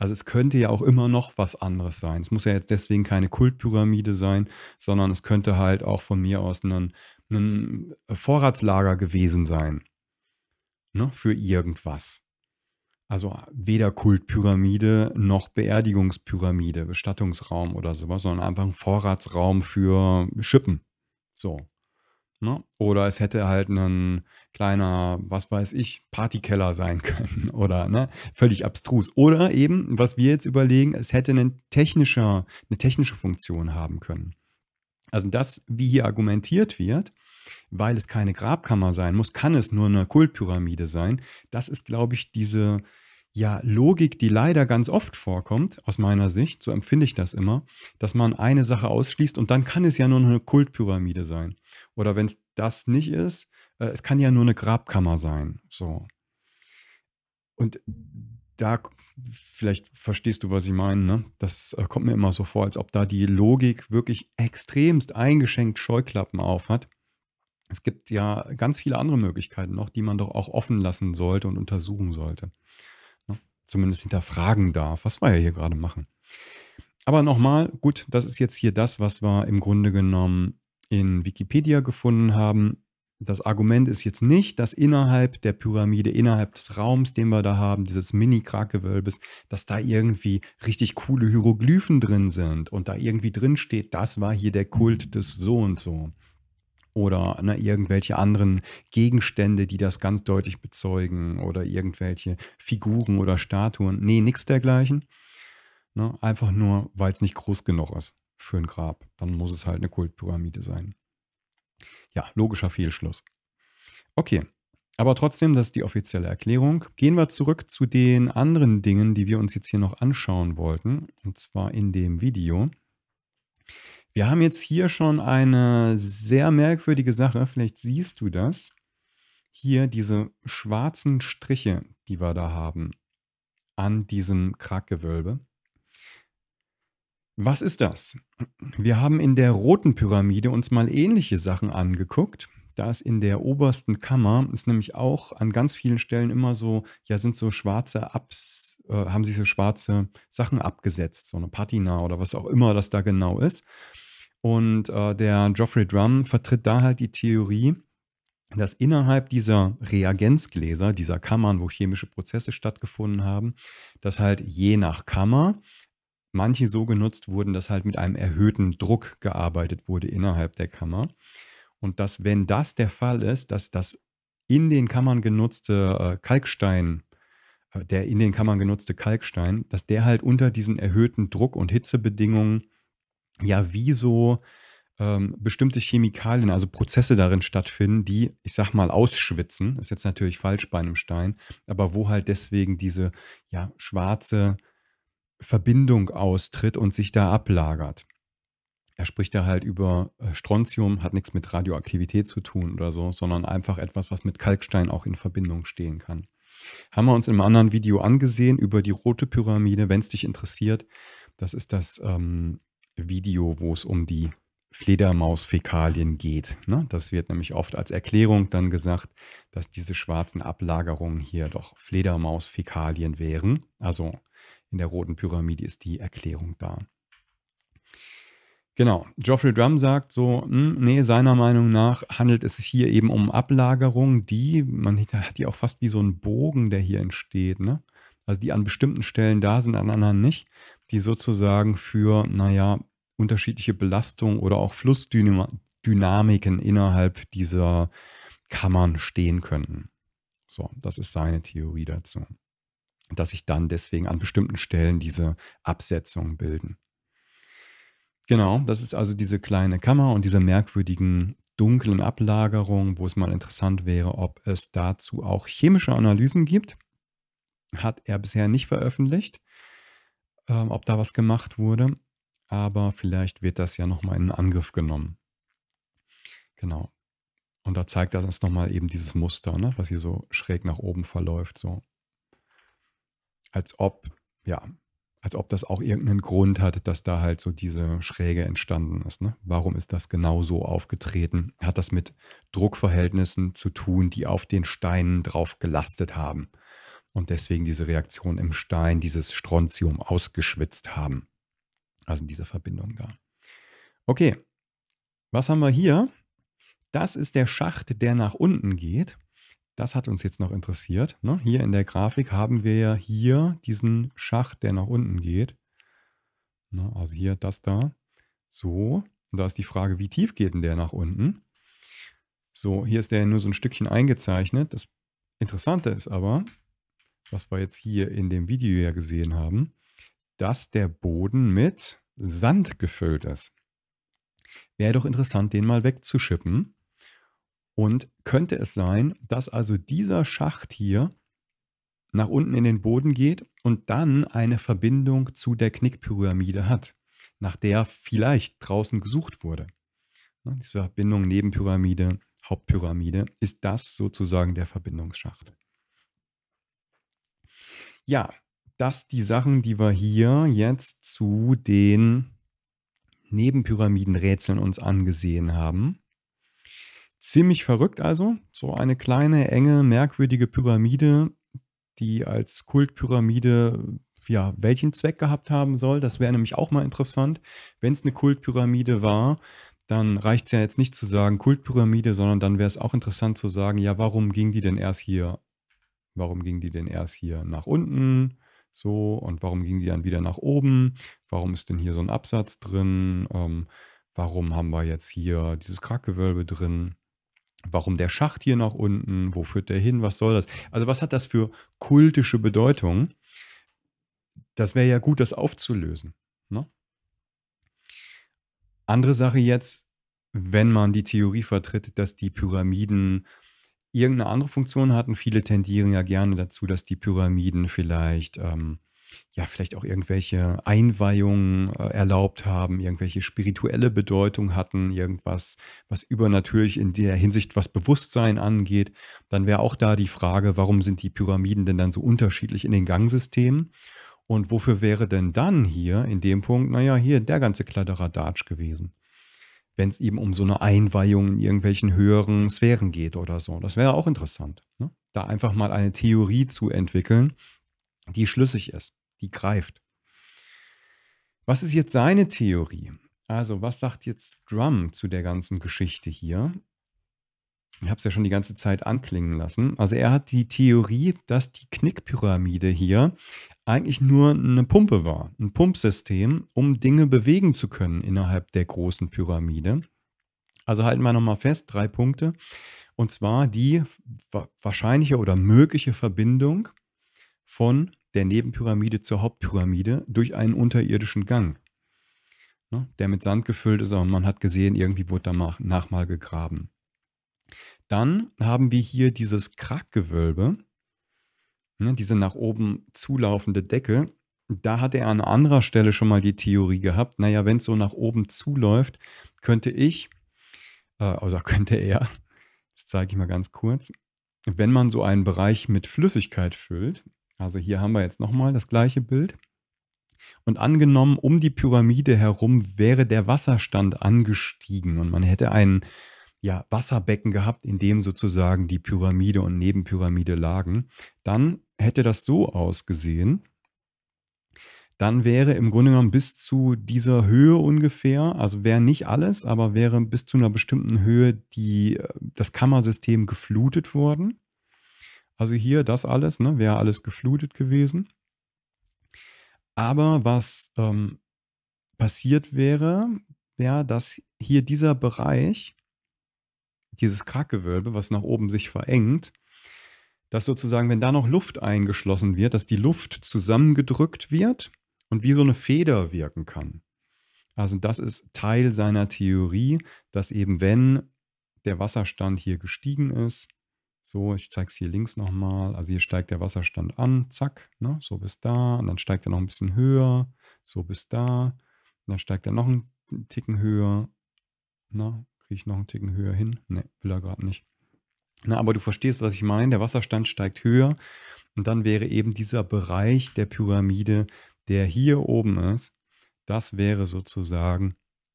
Also es könnte ja auch immer noch was anderes sein. Es muss ja jetzt deswegen keine Kultpyramide sein, sondern es könnte halt auch von mir aus ein, ein Vorratslager gewesen sein. Ne, für irgendwas. Also weder Kultpyramide noch Beerdigungspyramide, Bestattungsraum oder sowas, sondern einfach ein Vorratsraum für Schippen. So. Ne? Oder es hätte halt einen, kleiner, was weiß ich, Partykeller sein können oder ne, völlig abstrus. Oder eben, was wir jetzt überlegen, es hätte eine technische, eine technische Funktion haben können. Also das, wie hier argumentiert wird, weil es keine Grabkammer sein muss, kann es nur eine Kultpyramide sein. Das ist, glaube ich, diese ja, Logik, die leider ganz oft vorkommt, aus meiner Sicht, so empfinde ich das immer, dass man eine Sache ausschließt und dann kann es ja nur eine Kultpyramide sein. Oder wenn es das nicht ist, äh, es kann ja nur eine Grabkammer sein. So. Und da, vielleicht verstehst du, was ich meine, ne? das äh, kommt mir immer so vor, als ob da die Logik wirklich extremst eingeschenkt Scheuklappen auf hat. Es gibt ja ganz viele andere Möglichkeiten noch, die man doch auch offen lassen sollte und untersuchen sollte. Ne? Zumindest hinterfragen darf, was wir ja hier gerade machen. Aber nochmal, gut, das ist jetzt hier das, was wir im Grunde genommen in Wikipedia gefunden haben das Argument ist jetzt nicht, dass innerhalb der Pyramide, innerhalb des Raums, den wir da haben, dieses Mini-Kragewölbes, dass da irgendwie richtig coole Hieroglyphen drin sind und da irgendwie drin steht, das war hier der Kult des so und so. Oder ne, irgendwelche anderen Gegenstände, die das ganz deutlich bezeugen oder irgendwelche Figuren oder Statuen. Nee, nichts dergleichen. Ne, einfach nur, weil es nicht groß genug ist für ein Grab. Dann muss es halt eine Kultpyramide sein. Ja, logischer Fehlschluss. Okay, aber trotzdem, das ist die offizielle Erklärung. Gehen wir zurück zu den anderen Dingen, die wir uns jetzt hier noch anschauen wollten, und zwar in dem Video. Wir haben jetzt hier schon eine sehr merkwürdige Sache, vielleicht siehst du das. Hier diese schwarzen Striche, die wir da haben an diesem Krackgewölbe. Was ist das? Wir haben in der roten Pyramide uns mal ähnliche Sachen angeguckt. Da ist in der obersten Kammer, ist nämlich auch an ganz vielen Stellen immer so, ja, sind so schwarze Abs, äh, haben sich so schwarze Sachen abgesetzt, so eine Patina oder was auch immer das da genau ist. Und äh, der Geoffrey Drum vertritt da halt die Theorie, dass innerhalb dieser Reagenzgläser, dieser Kammern, wo chemische Prozesse stattgefunden haben, dass halt je nach Kammer manche so genutzt wurden, dass halt mit einem erhöhten Druck gearbeitet wurde innerhalb der Kammer. Und dass, wenn das der Fall ist, dass das in den Kammern genutzte äh, Kalkstein, äh, der in den Kammern genutzte Kalkstein, dass der halt unter diesen erhöhten Druck- und Hitzebedingungen ja wie so ähm, bestimmte Chemikalien, also Prozesse darin stattfinden, die, ich sag mal, ausschwitzen. Ist jetzt natürlich falsch bei einem Stein, aber wo halt deswegen diese ja schwarze Verbindung austritt und sich da ablagert. Er spricht ja halt über äh, Strontium, hat nichts mit Radioaktivität zu tun oder so, sondern einfach etwas, was mit Kalkstein auch in Verbindung stehen kann. Haben wir uns im anderen Video angesehen über die rote Pyramide, wenn es dich interessiert. Das ist das ähm, Video, wo es um die Fledermausfäkalien geht. Ne? Das wird nämlich oft als Erklärung dann gesagt, dass diese schwarzen Ablagerungen hier doch Fledermausfäkalien wären. Also in der roten Pyramide ist die Erklärung da. Genau, Geoffrey Drum sagt so, hm, nee, seiner Meinung nach handelt es sich hier eben um Ablagerung, die, man hat die auch fast wie so einen Bogen, der hier entsteht, ne? Also die an bestimmten Stellen da sind, an anderen nicht, die sozusagen für, naja, unterschiedliche Belastungen oder auch Flussdynamiken innerhalb dieser Kammern stehen könnten. So, das ist seine Theorie dazu dass sich dann deswegen an bestimmten Stellen diese Absetzungen bilden. Genau, das ist also diese kleine Kammer und diese merkwürdigen dunklen Ablagerungen, wo es mal interessant wäre, ob es dazu auch chemische Analysen gibt. Hat er bisher nicht veröffentlicht, ähm, ob da was gemacht wurde, aber vielleicht wird das ja nochmal in Angriff genommen. Genau. Und da zeigt er uns nochmal eben dieses Muster, ne, was hier so schräg nach oben verläuft. So als ob, ja, als ob das auch irgendeinen Grund hat, dass da halt so diese Schräge entstanden ist. Ne? Warum ist das genau so aufgetreten? Hat das mit Druckverhältnissen zu tun, die auf den Steinen drauf gelastet haben und deswegen diese Reaktion im Stein, dieses Strontium ausgeschwitzt haben? Also diese Verbindung da. Okay, was haben wir hier? Das ist der Schacht, der nach unten geht. Das hat uns jetzt noch interessiert. Ne? Hier in der Grafik haben wir ja hier diesen Schacht, der nach unten geht. Ne? Also hier das da. So, und da ist die Frage, wie tief geht denn der nach unten? So, hier ist der nur so ein Stückchen eingezeichnet. Das Interessante ist aber, was wir jetzt hier in dem Video ja gesehen haben, dass der Boden mit Sand gefüllt ist. Wäre doch interessant, den mal wegzuschippen und könnte es sein, dass also dieser Schacht hier nach unten in den Boden geht und dann eine Verbindung zu der Knickpyramide hat, nach der vielleicht draußen gesucht wurde? Ne, diese Verbindung Nebenpyramide, Hauptpyramide, ist das sozusagen der Verbindungsschacht. Ja, das die Sachen, die wir hier jetzt zu den Nebenpyramidenrätseln uns angesehen haben. Ziemlich verrückt also, so eine kleine, enge, merkwürdige Pyramide, die als Kultpyramide ja, welchen Zweck gehabt haben soll. Das wäre nämlich auch mal interessant. Wenn es eine Kultpyramide war, dann reicht es ja jetzt nicht zu sagen Kultpyramide, sondern dann wäre es auch interessant zu sagen, ja, warum ging die denn erst hier, warum ging die denn erst hier nach unten? So, und warum ging die dann wieder nach oben? Warum ist denn hier so ein Absatz drin? Ähm, warum haben wir jetzt hier dieses Krackgewölbe drin? Warum der Schacht hier nach unten? Wo führt der hin? Was soll das? Also was hat das für kultische Bedeutung? Das wäre ja gut, das aufzulösen. Ne? Andere Sache jetzt, wenn man die Theorie vertritt, dass die Pyramiden irgendeine andere Funktion hatten. Viele tendieren ja gerne dazu, dass die Pyramiden vielleicht ähm, ja, vielleicht auch irgendwelche Einweihungen äh, erlaubt haben, irgendwelche spirituelle Bedeutung hatten, irgendwas, was übernatürlich in der Hinsicht, was Bewusstsein angeht, dann wäre auch da die Frage, warum sind die Pyramiden denn dann so unterschiedlich in den Gangsystemen? Und wofür wäre denn dann hier in dem Punkt, naja, hier der ganze Kladderadatsch gewesen? Wenn es eben um so eine Einweihung in irgendwelchen höheren Sphären geht oder so. Das wäre auch interessant, ne? da einfach mal eine Theorie zu entwickeln, die schlüssig ist, die greift. Was ist jetzt seine Theorie? Also, was sagt jetzt Drum zu der ganzen Geschichte hier? Ich habe es ja schon die ganze Zeit anklingen lassen. Also er hat die Theorie, dass die Knickpyramide hier eigentlich nur eine Pumpe war, ein Pumpsystem, um Dinge bewegen zu können innerhalb der großen Pyramide. Also halten wir nochmal fest, drei Punkte. Und zwar die wahrscheinliche oder mögliche Verbindung von der Nebenpyramide zur Hauptpyramide durch einen unterirdischen Gang, ne, der mit Sand gefüllt ist, aber man hat gesehen, irgendwie wurde da nach mal gegraben. Dann haben wir hier dieses Krackgewölbe, ne, diese nach oben zulaufende Decke. Da hat er an anderer Stelle schon mal die Theorie gehabt, naja, wenn es so nach oben zuläuft, könnte ich, äh, also könnte er, das zeige ich mal ganz kurz, wenn man so einen Bereich mit Flüssigkeit füllt, also hier haben wir jetzt nochmal das gleiche Bild. Und angenommen, um die Pyramide herum wäre der Wasserstand angestiegen und man hätte ein ja, Wasserbecken gehabt, in dem sozusagen die Pyramide und Nebenpyramide lagen, dann hätte das so ausgesehen. Dann wäre im Grunde genommen bis zu dieser Höhe ungefähr, also wäre nicht alles, aber wäre bis zu einer bestimmten Höhe die, äh, das Kammersystem geflutet worden. Also hier das alles, ne, wäre alles geflutet gewesen. Aber was ähm, passiert wäre, wäre, dass hier dieser Bereich, dieses Krackgewölbe, was nach oben sich verengt, dass sozusagen, wenn da noch Luft eingeschlossen wird, dass die Luft zusammengedrückt wird und wie so eine Feder wirken kann. Also das ist Teil seiner Theorie, dass eben wenn der Wasserstand hier gestiegen ist, so, ich zeige es hier links nochmal. Also hier steigt der Wasserstand an, zack, ne? so bis da. Und dann steigt er noch ein bisschen höher, so bis da. Und dann steigt er noch einen Ticken höher. Na, kriege ich noch einen Ticken höher hin? Ne, will er gerade nicht. Na, aber du verstehst, was ich meine. Der Wasserstand steigt höher. Und dann wäre eben dieser Bereich der Pyramide, der hier oben ist, das wäre sozusagen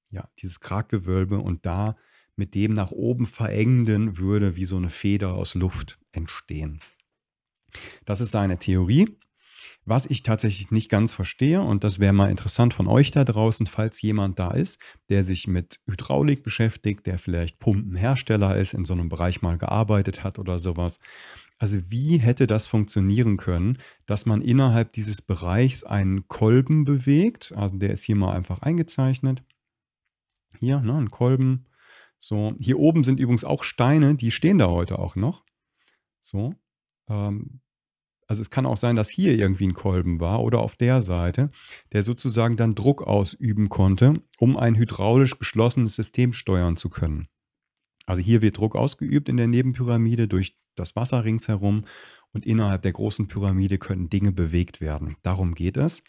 ja, dieses Kraggewölbe und da mit dem nach oben verengenden würde wie so eine Feder aus Luft entstehen. Das ist seine Theorie. Was ich tatsächlich nicht ganz verstehe, und das wäre mal interessant von euch da draußen, falls jemand da ist, der sich mit Hydraulik beschäftigt, der vielleicht Pumpenhersteller ist, in so einem Bereich mal gearbeitet hat oder sowas. Also wie hätte das funktionieren können, dass man innerhalb dieses Bereichs einen Kolben bewegt? Also der ist hier mal einfach eingezeichnet. Hier, ne, ein Kolben so, hier oben sind übrigens auch Steine, die stehen da heute auch noch. So, ähm, also es kann auch sein, dass hier irgendwie ein Kolben war oder auf der Seite, der sozusagen dann Druck ausüben konnte, um ein hydraulisch geschlossenes System steuern zu können. Also hier wird Druck ausgeübt in der Nebenpyramide durch das Wasser ringsherum und innerhalb der großen Pyramide können Dinge bewegt werden. Darum geht es.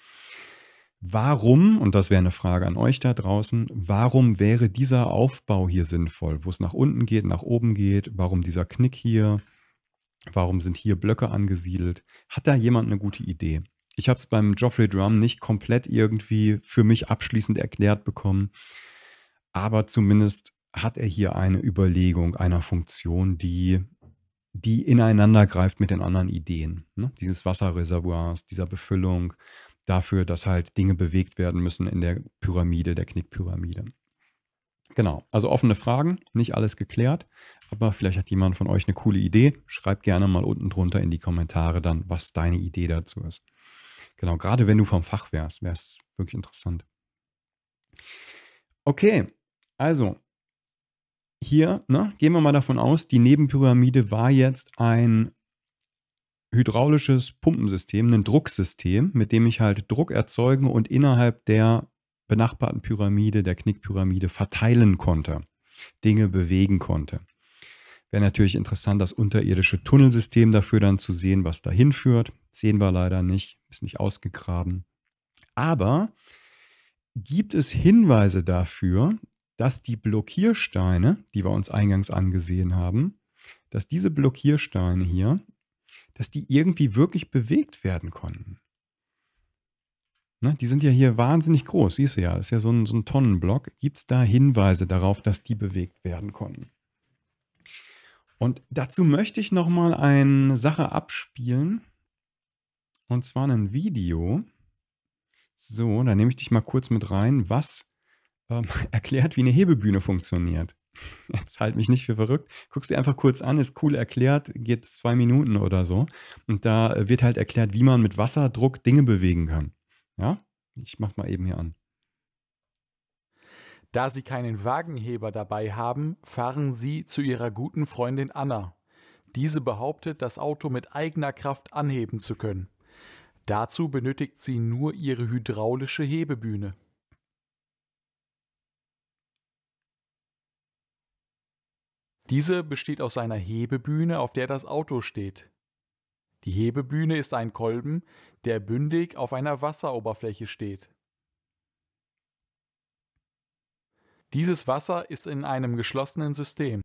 Warum, und das wäre eine Frage an euch da draußen, warum wäre dieser Aufbau hier sinnvoll, wo es nach unten geht, nach oben geht, warum dieser Knick hier, warum sind hier Blöcke angesiedelt? Hat da jemand eine gute Idee? Ich habe es beim Geoffrey Drum nicht komplett irgendwie für mich abschließend erklärt bekommen, aber zumindest hat er hier eine Überlegung einer Funktion, die, die ineinander greift mit den anderen Ideen. Ne? Dieses Wasserreservoirs, dieser Befüllung, dafür, dass halt Dinge bewegt werden müssen in der Pyramide, der Knickpyramide. Genau, also offene Fragen, nicht alles geklärt, aber vielleicht hat jemand von euch eine coole Idee. Schreibt gerne mal unten drunter in die Kommentare dann, was deine Idee dazu ist. Genau, gerade wenn du vom Fach wärst, wäre es wirklich interessant. Okay, also hier ne, gehen wir mal davon aus, die Nebenpyramide war jetzt ein hydraulisches Pumpensystem, ein Drucksystem, mit dem ich halt Druck erzeugen und innerhalb der benachbarten Pyramide, der Knickpyramide verteilen konnte, Dinge bewegen konnte. Wäre natürlich interessant, das unterirdische Tunnelsystem dafür dann zu sehen, was dahin führt. Sehen wir leider nicht, ist nicht ausgegraben. Aber gibt es Hinweise dafür, dass die Blockiersteine, die wir uns eingangs angesehen haben, dass diese Blockiersteine hier dass die irgendwie wirklich bewegt werden konnten. Ne, die sind ja hier wahnsinnig groß, siehst du ja, das ist ja so ein, so ein Tonnenblock. Gibt es da Hinweise darauf, dass die bewegt werden konnten? Und dazu möchte ich nochmal eine Sache abspielen. Und zwar ein Video. So, da nehme ich dich mal kurz mit rein, was ähm, erklärt, wie eine Hebebühne funktioniert. jetzt halt mich nicht für verrückt, guckst dir einfach kurz an, ist cool erklärt, geht zwei Minuten oder so. Und da äh, wird halt erklärt, wie man mit Wasserdruck Dinge bewegen kann. Ja, ich mach mal eben hier an. Da sie keinen Wagenheber dabei haben, fahren sie zu ihrer guten Freundin Anna. Diese behauptet, das Auto mit eigener Kraft anheben zu können. Dazu benötigt sie nur ihre hydraulische Hebebühne. Diese besteht aus einer Hebebühne, auf der das Auto steht. Die Hebebühne ist ein Kolben, der bündig auf einer Wasseroberfläche steht. Dieses Wasser ist in einem geschlossenen System.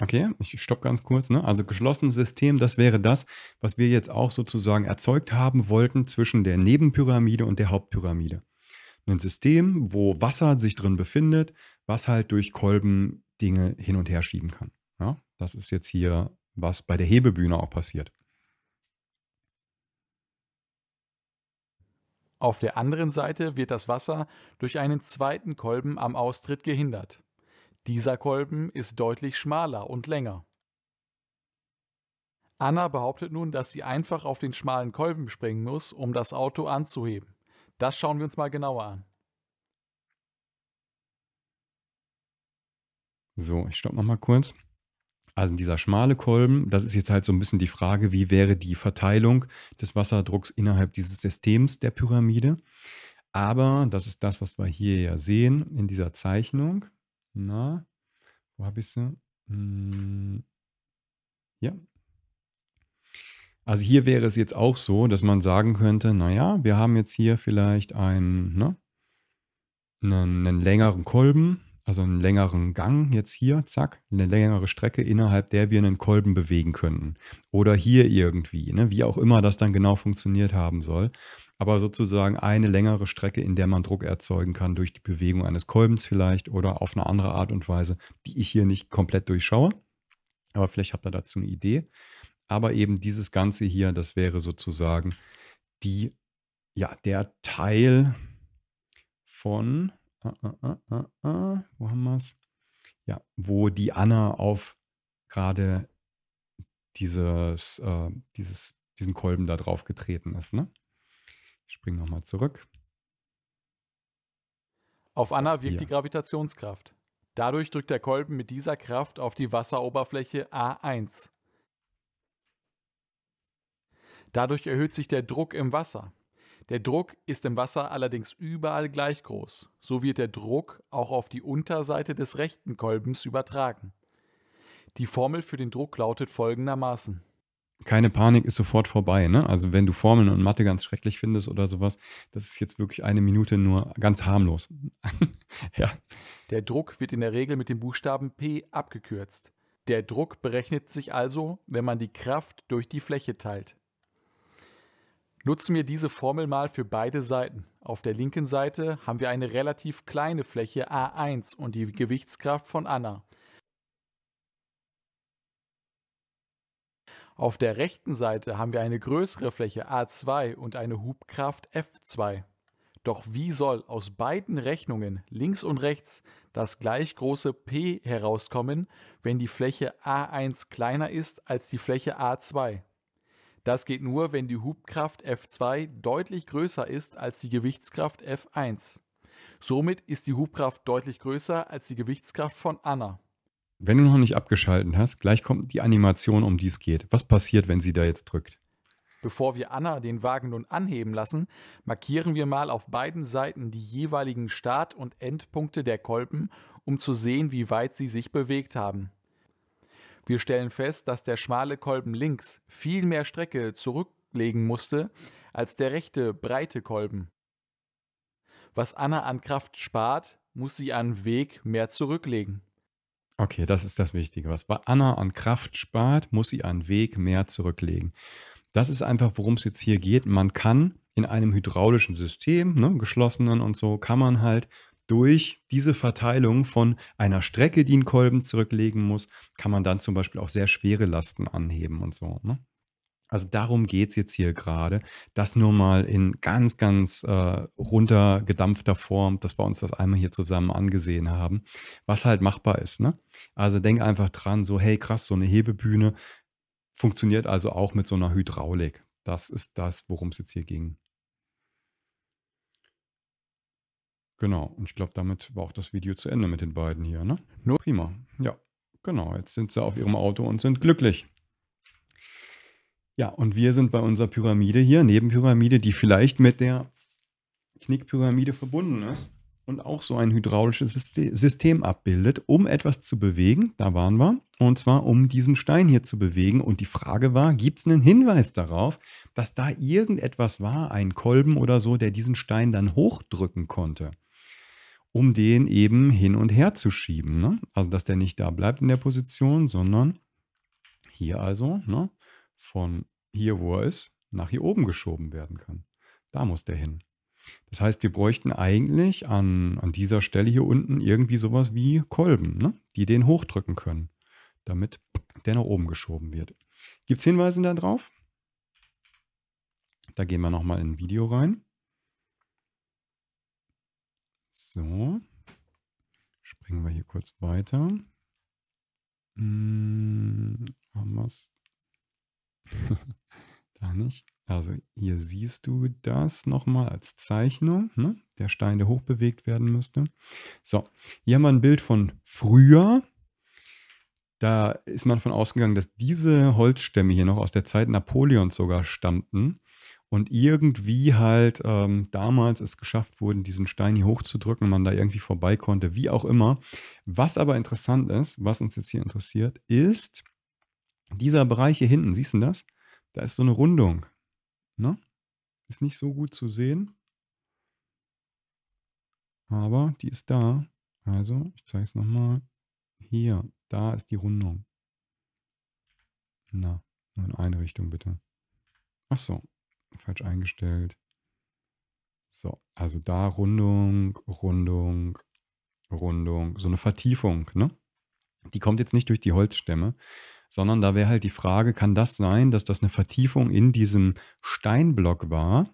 Okay, ich stopp ganz kurz. Ne? Also geschlossenes System, das wäre das, was wir jetzt auch sozusagen erzeugt haben wollten zwischen der Nebenpyramide und der Hauptpyramide. Ein System, wo Wasser sich drin befindet, was halt durch Kolben Dinge hin und her schieben kann. Ja, das ist jetzt hier, was bei der Hebebühne auch passiert. Auf der anderen Seite wird das Wasser durch einen zweiten Kolben am Austritt gehindert. Dieser Kolben ist deutlich schmaler und länger. Anna behauptet nun, dass sie einfach auf den schmalen Kolben springen muss, um das Auto anzuheben. Das schauen wir uns mal genauer an. So, ich stopp nochmal kurz. Also dieser schmale Kolben, das ist jetzt halt so ein bisschen die Frage, wie wäre die Verteilung des Wasserdrucks innerhalb dieses Systems der Pyramide. Aber das ist das, was wir hier ja sehen in dieser Zeichnung. Na, wo habe ich sie? Hm, ja. Also hier wäre es jetzt auch so, dass man sagen könnte, naja, wir haben jetzt hier vielleicht einen, ne, einen, einen längeren Kolben, also einen längeren Gang jetzt hier, zack, eine längere Strecke, innerhalb der wir einen Kolben bewegen könnten. Oder hier irgendwie, ne? wie auch immer das dann genau funktioniert haben soll. Aber sozusagen eine längere Strecke, in der man Druck erzeugen kann durch die Bewegung eines Kolbens vielleicht oder auf eine andere Art und Weise, die ich hier nicht komplett durchschaue. Aber vielleicht habt ihr dazu eine Idee. Aber eben dieses Ganze hier, das wäre sozusagen die, ja, der Teil von ah, ah, ah, wo haben wir es? Ja, wo die Anna auf gerade dieses, äh, dieses, diesen Kolben da drauf getreten ist. Ne? Ich springe nochmal zurück. Auf Anna wirkt hier. die Gravitationskraft. Dadurch drückt der Kolben mit dieser Kraft auf die Wasseroberfläche A1. Dadurch erhöht sich der Druck im Wasser. Der Druck ist im Wasser allerdings überall gleich groß. So wird der Druck auch auf die Unterseite des rechten Kolbens übertragen. Die Formel für den Druck lautet folgendermaßen. Keine Panik ist sofort vorbei. Ne? Also wenn du Formeln und Mathe ganz schrecklich findest oder sowas, das ist jetzt wirklich eine Minute nur ganz harmlos. ja. Der Druck wird in der Regel mit dem Buchstaben P abgekürzt. Der Druck berechnet sich also, wenn man die Kraft durch die Fläche teilt. Nutzen wir diese Formel mal für beide Seiten. Auf der linken Seite haben wir eine relativ kleine Fläche A1 und die Gewichtskraft von Anna. Auf der rechten Seite haben wir eine größere Fläche A2 und eine Hubkraft F2. Doch wie soll aus beiden Rechnungen links und rechts das gleich große P herauskommen, wenn die Fläche A1 kleiner ist als die Fläche A2? Das geht nur, wenn die Hubkraft F2 deutlich größer ist als die Gewichtskraft F1. Somit ist die Hubkraft deutlich größer als die Gewichtskraft von Anna. Wenn du noch nicht abgeschaltet hast, gleich kommt die Animation, um die es geht. Was passiert, wenn sie da jetzt drückt? Bevor wir Anna den Wagen nun anheben lassen, markieren wir mal auf beiden Seiten die jeweiligen Start- und Endpunkte der Kolben, um zu sehen, wie weit sie sich bewegt haben. Wir stellen fest, dass der schmale Kolben links viel mehr Strecke zurücklegen musste als der rechte breite Kolben. Was Anna an Kraft spart, muss sie an Weg mehr zurücklegen. Okay, das ist das Wichtige. Was Anna an Kraft spart, muss sie an Weg mehr zurücklegen. Das ist einfach, worum es jetzt hier geht. Man kann in einem hydraulischen System, ne, geschlossenen und so, kann man halt durch diese Verteilung von einer Strecke, die ein Kolben zurücklegen muss, kann man dann zum Beispiel auch sehr schwere Lasten anheben und so. Ne? Also darum geht es jetzt hier gerade. Das nur mal in ganz, ganz äh, runtergedampfter Form, dass wir uns das einmal hier zusammen angesehen haben, was halt machbar ist. Ne? Also denk einfach dran, so hey krass, so eine Hebebühne funktioniert also auch mit so einer Hydraulik. Das ist das, worum es jetzt hier ging. Genau, und ich glaube, damit war auch das Video zu Ende mit den beiden hier, ne? Nur prima. Ja, genau. Jetzt sind sie auf ihrem Auto und sind glücklich. Ja, und wir sind bei unserer Pyramide hier, Nebenpyramide, die vielleicht mit der Knickpyramide verbunden ist und auch so ein hydraulisches System abbildet, um etwas zu bewegen. Da waren wir. Und zwar, um diesen Stein hier zu bewegen. Und die Frage war, gibt es einen Hinweis darauf, dass da irgendetwas war, ein Kolben oder so, der diesen Stein dann hochdrücken konnte? um den eben hin und her zu schieben. Ne? Also, dass der nicht da bleibt in der Position, sondern hier also ne? von hier, wo er ist, nach hier oben geschoben werden kann. Da muss der hin. Das heißt, wir bräuchten eigentlich an, an dieser Stelle hier unten irgendwie sowas wie Kolben, ne? die den hochdrücken können, damit der nach oben geschoben wird. Gibt es Hinweise darauf? Da gehen wir nochmal in ein Video rein. So. Springen wir hier kurz weiter. Hm, haben wir es? da nicht. Also hier siehst du das nochmal als Zeichnung, ne? der Stein, der hochbewegt werden müsste. So, hier haben wir ein Bild von früher. Da ist man davon ausgegangen, dass diese Holzstämme hier noch aus der Zeit Napoleons sogar stammten und irgendwie halt ähm, damals es geschafft wurden, diesen Stein hier hochzudrücken, man da irgendwie vorbei konnte, wie auch immer. Was aber interessant ist, was uns jetzt hier interessiert, ist dieser Bereich hier hinten. Siehst du das? Da ist so eine Rundung. Ne? Ist nicht so gut zu sehen, aber die ist da. Also, ich zeige es nochmal. Hier, da ist die Rundung. Na, nur in eine Richtung bitte. Ach so, falsch eingestellt. So, also da Rundung, Rundung, Rundung, so eine Vertiefung, ne? Die kommt jetzt nicht durch die Holzstämme, sondern da wäre halt die Frage, kann das sein, dass das eine Vertiefung in diesem Steinblock war,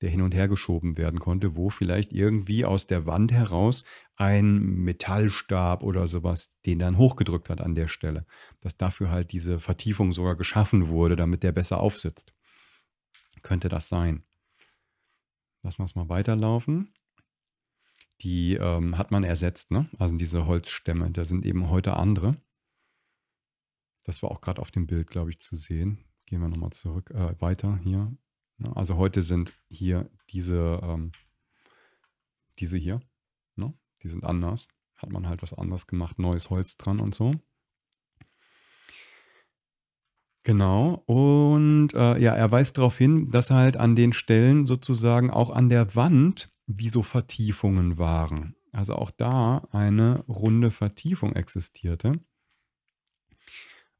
der hin und her geschoben werden konnte, wo vielleicht irgendwie aus der Wand heraus ein Metallstab oder sowas den dann hochgedrückt hat an der Stelle, dass dafür halt diese Vertiefung sogar geschaffen wurde, damit der besser aufsitzt könnte das sein? Lassen wir es mal weiterlaufen. Die ähm, hat man ersetzt, ne? also diese Holzstämme, da sind eben heute andere. Das war auch gerade auf dem Bild, glaube ich, zu sehen. Gehen wir nochmal zurück, äh, weiter hier. Ne? Also heute sind hier diese, ähm, diese hier, ne? die sind anders. Hat man halt was anders gemacht, neues Holz dran und so. Genau. Und äh, ja, er weist darauf hin, dass halt an den Stellen sozusagen auch an der Wand wie so Vertiefungen waren. Also auch da eine runde Vertiefung existierte,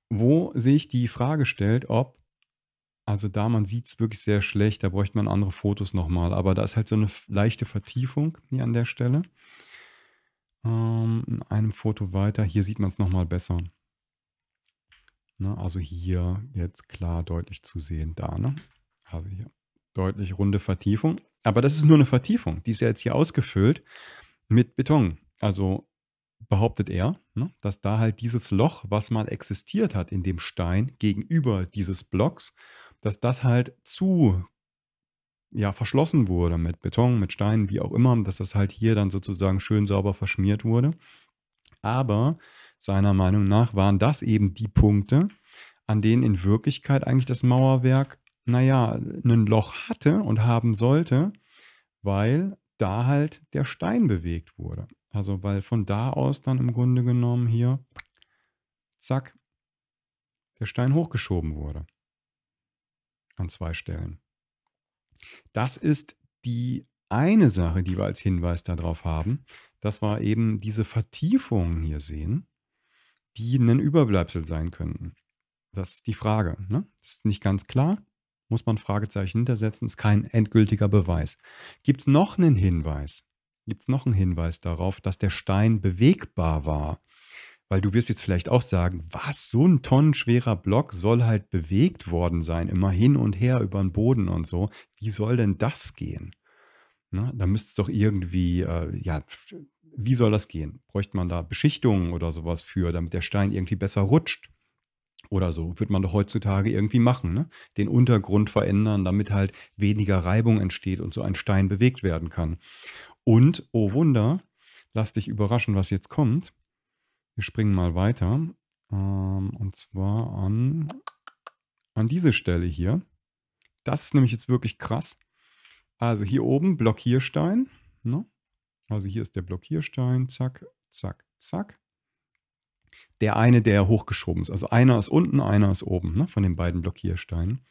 wo sich die Frage stellt, ob, also da man sieht es wirklich sehr schlecht, da bräuchte man andere Fotos nochmal, aber da ist halt so eine leichte Vertiefung hier an der Stelle. Ähm, in einem Foto weiter, hier sieht man es nochmal besser. Ne? Also hier jetzt klar deutlich zu sehen, da. Ne? Also hier deutlich runde Vertiefung. Aber das ist nur eine Vertiefung. Die ist ja jetzt hier ausgefüllt mit Beton. Also behauptet er, ne, dass da halt dieses Loch, was mal existiert hat in dem Stein gegenüber dieses Blocks, dass das halt zu ja, verschlossen wurde mit Beton, mit Steinen, wie auch immer, dass das halt hier dann sozusagen schön sauber verschmiert wurde. Aber seiner Meinung nach waren das eben die Punkte, an denen in Wirklichkeit eigentlich das Mauerwerk, naja, ein Loch hatte und haben sollte, weil da halt der Stein bewegt wurde. Also weil von da aus dann im Grunde genommen hier, zack, der Stein hochgeschoben wurde. An zwei Stellen. Das ist die eine Sache, die wir als Hinweis darauf haben, dass wir eben diese Vertiefungen hier sehen die ein Überbleibsel sein könnten. Das ist die Frage. Ne? Das ist nicht ganz klar. Muss man Fragezeichen hintersetzen, ist kein endgültiger Beweis. Gibt es noch einen Hinweis? Gibt es noch einen Hinweis darauf, dass der Stein bewegbar war? Weil du wirst jetzt vielleicht auch sagen, was, so ein tonnenschwerer Block soll halt bewegt worden sein, immer hin und her über den Boden und so. Wie soll denn das gehen? Ne? Da müsste es doch irgendwie, äh, ja, wie soll das gehen? Bräuchte man da Beschichtungen oder sowas für, damit der Stein irgendwie besser rutscht? Oder so, würde man doch heutzutage irgendwie machen. Ne? Den Untergrund verändern, damit halt weniger Reibung entsteht und so ein Stein bewegt werden kann. Und, oh Wunder, lass dich überraschen, was jetzt kommt. Wir springen mal weiter. Ähm, und zwar an, an diese Stelle hier. Das ist nämlich jetzt wirklich krass. Also hier oben Blockierstein. Ne? Also hier ist der Blockierstein. Zack, zack, zack. Der eine, der hochgeschoben ist. Also einer ist unten, einer ist oben ne? von den beiden Blockiersteinen.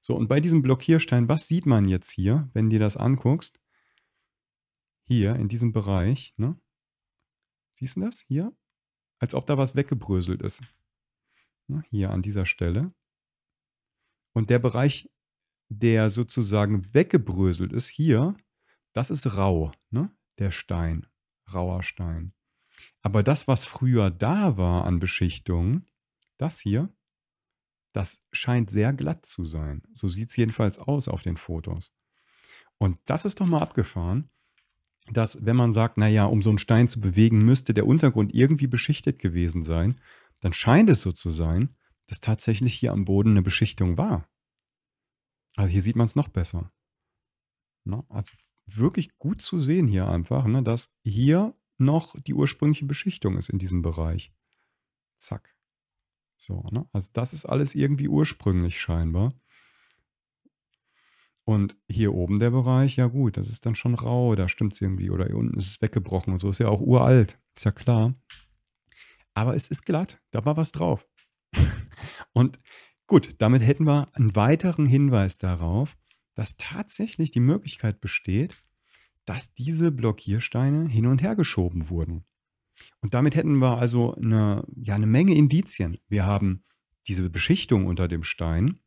So, und bei diesem Blockierstein, was sieht man jetzt hier, wenn dir das anguckst? Hier in diesem Bereich. Ne? Siehst du das hier? Als ob da was weggebröselt ist. Ne? Hier an dieser Stelle. Und der Bereich der sozusagen weggebröselt ist, hier, das ist rau, ne? der Stein, rauer Stein. Aber das, was früher da war an Beschichtung, das hier, das scheint sehr glatt zu sein. So sieht es jedenfalls aus auf den Fotos. Und das ist doch mal abgefahren, dass wenn man sagt, naja, um so einen Stein zu bewegen, müsste der Untergrund irgendwie beschichtet gewesen sein, dann scheint es so zu sein, dass tatsächlich hier am Boden eine Beschichtung war. Also hier sieht man es noch besser. Ne? Also wirklich gut zu sehen hier einfach, ne? dass hier noch die ursprüngliche Beschichtung ist in diesem Bereich. Zack. So, ne? Also das ist alles irgendwie ursprünglich scheinbar. Und hier oben der Bereich, ja gut, das ist dann schon rau, da stimmt es irgendwie. Oder hier unten ist es weggebrochen und so, ist ja auch uralt, ist ja klar. Aber es ist glatt, da war was drauf. und Gut, damit hätten wir einen weiteren Hinweis darauf, dass tatsächlich die Möglichkeit besteht, dass diese Blockiersteine hin und her geschoben wurden. Und damit hätten wir also eine, ja, eine Menge Indizien. Wir haben diese Beschichtung unter dem Stein,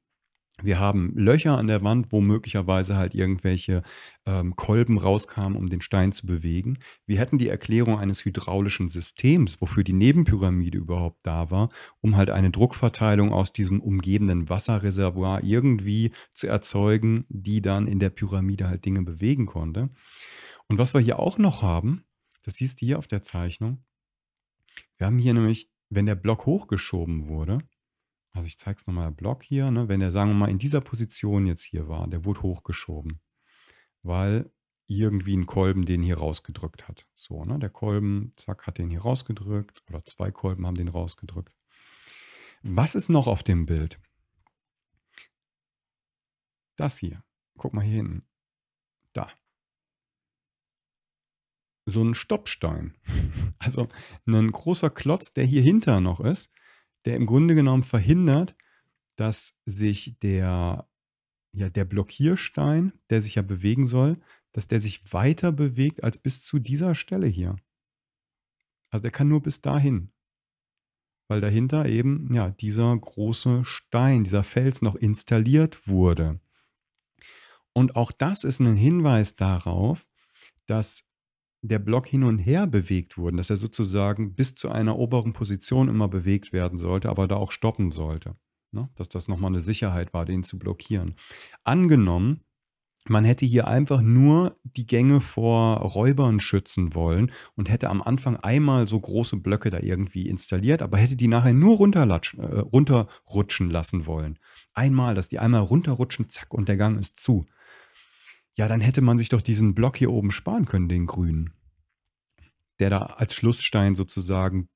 wir haben Löcher an der Wand, wo möglicherweise halt irgendwelche ähm, Kolben rauskamen, um den Stein zu bewegen. Wir hätten die Erklärung eines hydraulischen Systems, wofür die Nebenpyramide überhaupt da war, um halt eine Druckverteilung aus diesem umgebenden Wasserreservoir irgendwie zu erzeugen, die dann in der Pyramide halt Dinge bewegen konnte. Und was wir hier auch noch haben, das siehst du hier auf der Zeichnung, wir haben hier nämlich, wenn der Block hochgeschoben wurde, also ich zeige es nochmal, Block hier, ne? wenn der, sagen wir mal, in dieser Position jetzt hier war, der wurde hochgeschoben, weil irgendwie ein Kolben den hier rausgedrückt hat. So, ne? der Kolben, zack, hat den hier rausgedrückt oder zwei Kolben haben den rausgedrückt. Was ist noch auf dem Bild? Das hier. Guck mal hier hinten. Da. So ein Stoppstein. also ein großer Klotz, der hier hinter noch ist, der im Grunde genommen verhindert, dass sich der, ja, der Blockierstein, der sich ja bewegen soll, dass der sich weiter bewegt als bis zu dieser Stelle hier. Also der kann nur bis dahin, weil dahinter eben ja dieser große Stein, dieser Fels noch installiert wurde. Und auch das ist ein Hinweis darauf, dass der Block hin und her bewegt wurden, dass er sozusagen bis zu einer oberen Position immer bewegt werden sollte, aber da auch stoppen sollte. Ne? Dass das nochmal eine Sicherheit war, den zu blockieren. Angenommen, man hätte hier einfach nur die Gänge vor Räubern schützen wollen und hätte am Anfang einmal so große Blöcke da irgendwie installiert, aber hätte die nachher nur äh, runterrutschen lassen wollen. Einmal, dass die einmal runterrutschen, zack, und der Gang ist zu. Ja, dann hätte man sich doch diesen Block hier oben sparen können, den grünen, der da als Schlussstein sozusagen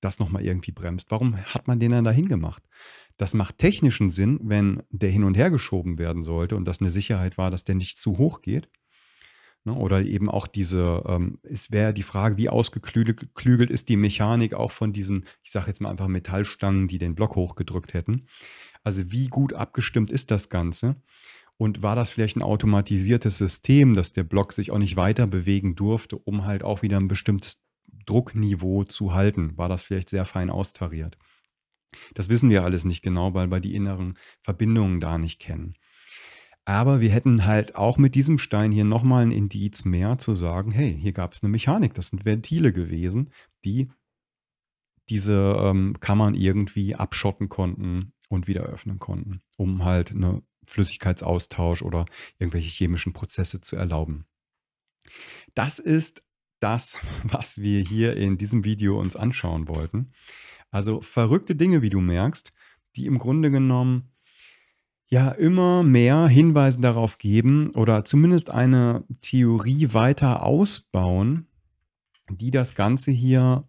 das nochmal irgendwie bremst. Warum hat man den dann dahin gemacht? Das macht technischen Sinn, wenn der hin und her geschoben werden sollte und das eine Sicherheit war, dass der nicht zu hoch geht. Ne, oder eben auch diese, ähm, es wäre die Frage, wie ausgeklügelt ist die Mechanik auch von diesen, ich sage jetzt mal einfach Metallstangen, die den Block hochgedrückt hätten. Also wie gut abgestimmt ist das Ganze? Und war das vielleicht ein automatisiertes System, dass der Block sich auch nicht weiter bewegen durfte, um halt auch wieder ein bestimmtes Druckniveau zu halten? War das vielleicht sehr fein austariert? Das wissen wir alles nicht genau, weil wir die inneren Verbindungen da nicht kennen. Aber wir hätten halt auch mit diesem Stein hier nochmal ein Indiz mehr zu sagen, hey, hier gab es eine Mechanik, das sind Ventile gewesen, die diese ähm, Kammern irgendwie abschotten konnten und wieder öffnen konnten, um halt eine Flüssigkeitsaustausch oder irgendwelche chemischen Prozesse zu erlauben. Das ist das, was wir hier in diesem Video uns anschauen wollten. Also verrückte Dinge, wie du merkst, die im Grunde genommen ja immer mehr Hinweise darauf geben oder zumindest eine Theorie weiter ausbauen, die das Ganze hier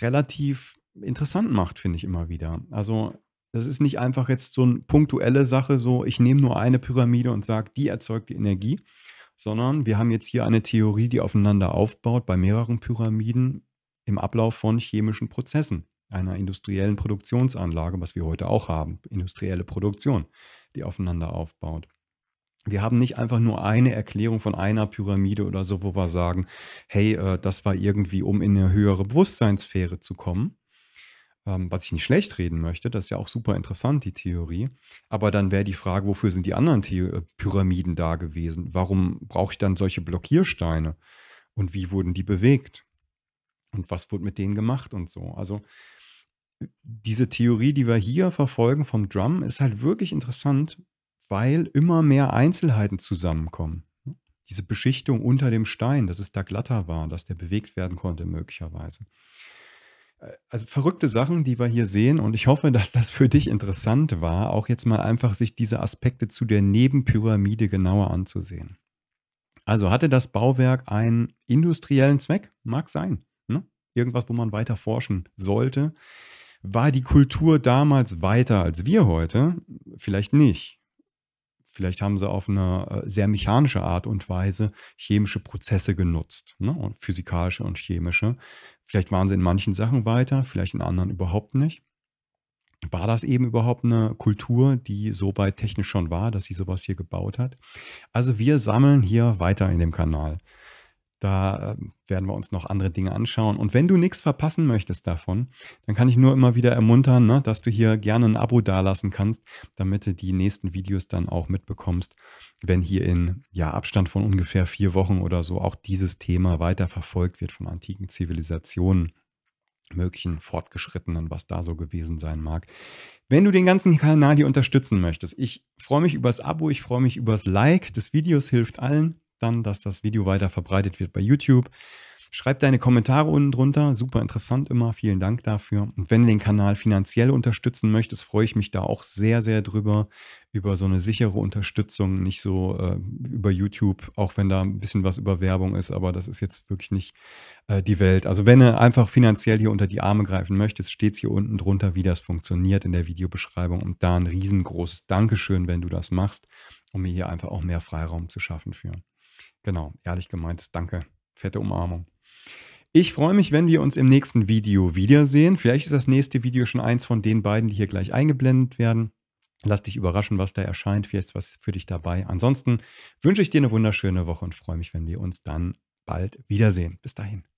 relativ interessant macht, finde ich immer wieder. Also das ist nicht einfach jetzt so eine punktuelle Sache, so ich nehme nur eine Pyramide und sage, die erzeugt die Energie, sondern wir haben jetzt hier eine Theorie, die aufeinander aufbaut bei mehreren Pyramiden im Ablauf von chemischen Prozessen, einer industriellen Produktionsanlage, was wir heute auch haben, industrielle Produktion, die aufeinander aufbaut. Wir haben nicht einfach nur eine Erklärung von einer Pyramide oder so, wo wir sagen, hey, äh, das war irgendwie, um in eine höhere Bewusstseinssphäre zu kommen, ähm, was ich nicht schlecht reden möchte, das ist ja auch super interessant, die Theorie. Aber dann wäre die Frage, wofür sind die anderen The äh, Pyramiden da gewesen? Warum brauche ich dann solche Blockiersteine? Und wie wurden die bewegt? Und was wurde mit denen gemacht und so? Also diese Theorie, die wir hier verfolgen vom Drum, ist halt wirklich interessant, weil immer mehr Einzelheiten zusammenkommen. Diese Beschichtung unter dem Stein, dass es da glatter war, dass der bewegt werden konnte möglicherweise also verrückte Sachen, die wir hier sehen. Und ich hoffe, dass das für dich interessant war, auch jetzt mal einfach sich diese Aspekte zu der Nebenpyramide genauer anzusehen. Also hatte das Bauwerk einen industriellen Zweck? Mag sein. Ne? Irgendwas, wo man weiter forschen sollte. War die Kultur damals weiter als wir heute? Vielleicht nicht. Vielleicht haben sie auf eine äh, sehr mechanische Art und Weise chemische Prozesse genutzt, ne? und physikalische und chemische. Vielleicht waren sie in manchen Sachen weiter, vielleicht in anderen überhaupt nicht. War das eben überhaupt eine Kultur, die so weit technisch schon war, dass sie sowas hier gebaut hat? Also wir sammeln hier weiter in dem Kanal. Da äh, werden wir uns noch andere Dinge anschauen. Und wenn du nichts verpassen möchtest davon, dann kann ich nur immer wieder ermuntern, ne, dass du hier gerne ein Abo dalassen kannst, damit du die nächsten Videos dann auch mitbekommst, wenn hier in ja, Abstand von ungefähr vier Wochen oder so auch dieses Thema weiter verfolgt wird von antiken Zivilisationen, möglichen Fortgeschrittenen, was da so gewesen sein mag. Wenn du den ganzen Kanal hier unterstützen möchtest, ich freue mich übers Abo, ich freue mich übers Like. Das Videos hilft allen dann, dass das Video weiter verbreitet wird bei YouTube. Schreib deine Kommentare unten drunter, super interessant immer, vielen Dank dafür. Und wenn du den Kanal finanziell unterstützen möchtest, freue ich mich da auch sehr, sehr drüber, über so eine sichere Unterstützung, nicht so äh, über YouTube, auch wenn da ein bisschen was über Werbung ist, aber das ist jetzt wirklich nicht äh, die Welt. Also wenn du einfach finanziell hier unter die Arme greifen möchtest, steht es hier unten drunter, wie das funktioniert in der Videobeschreibung und da ein riesengroßes Dankeschön, wenn du das machst, um mir hier einfach auch mehr Freiraum zu schaffen für. Genau, ehrlich gemeintes Danke. Fette Umarmung. Ich freue mich, wenn wir uns im nächsten Video wiedersehen. Vielleicht ist das nächste Video schon eins von den beiden, die hier gleich eingeblendet werden. Lass dich überraschen, was da erscheint. Vielleicht ist was für dich dabei. Ansonsten wünsche ich dir eine wunderschöne Woche und freue mich, wenn wir uns dann bald wiedersehen. Bis dahin.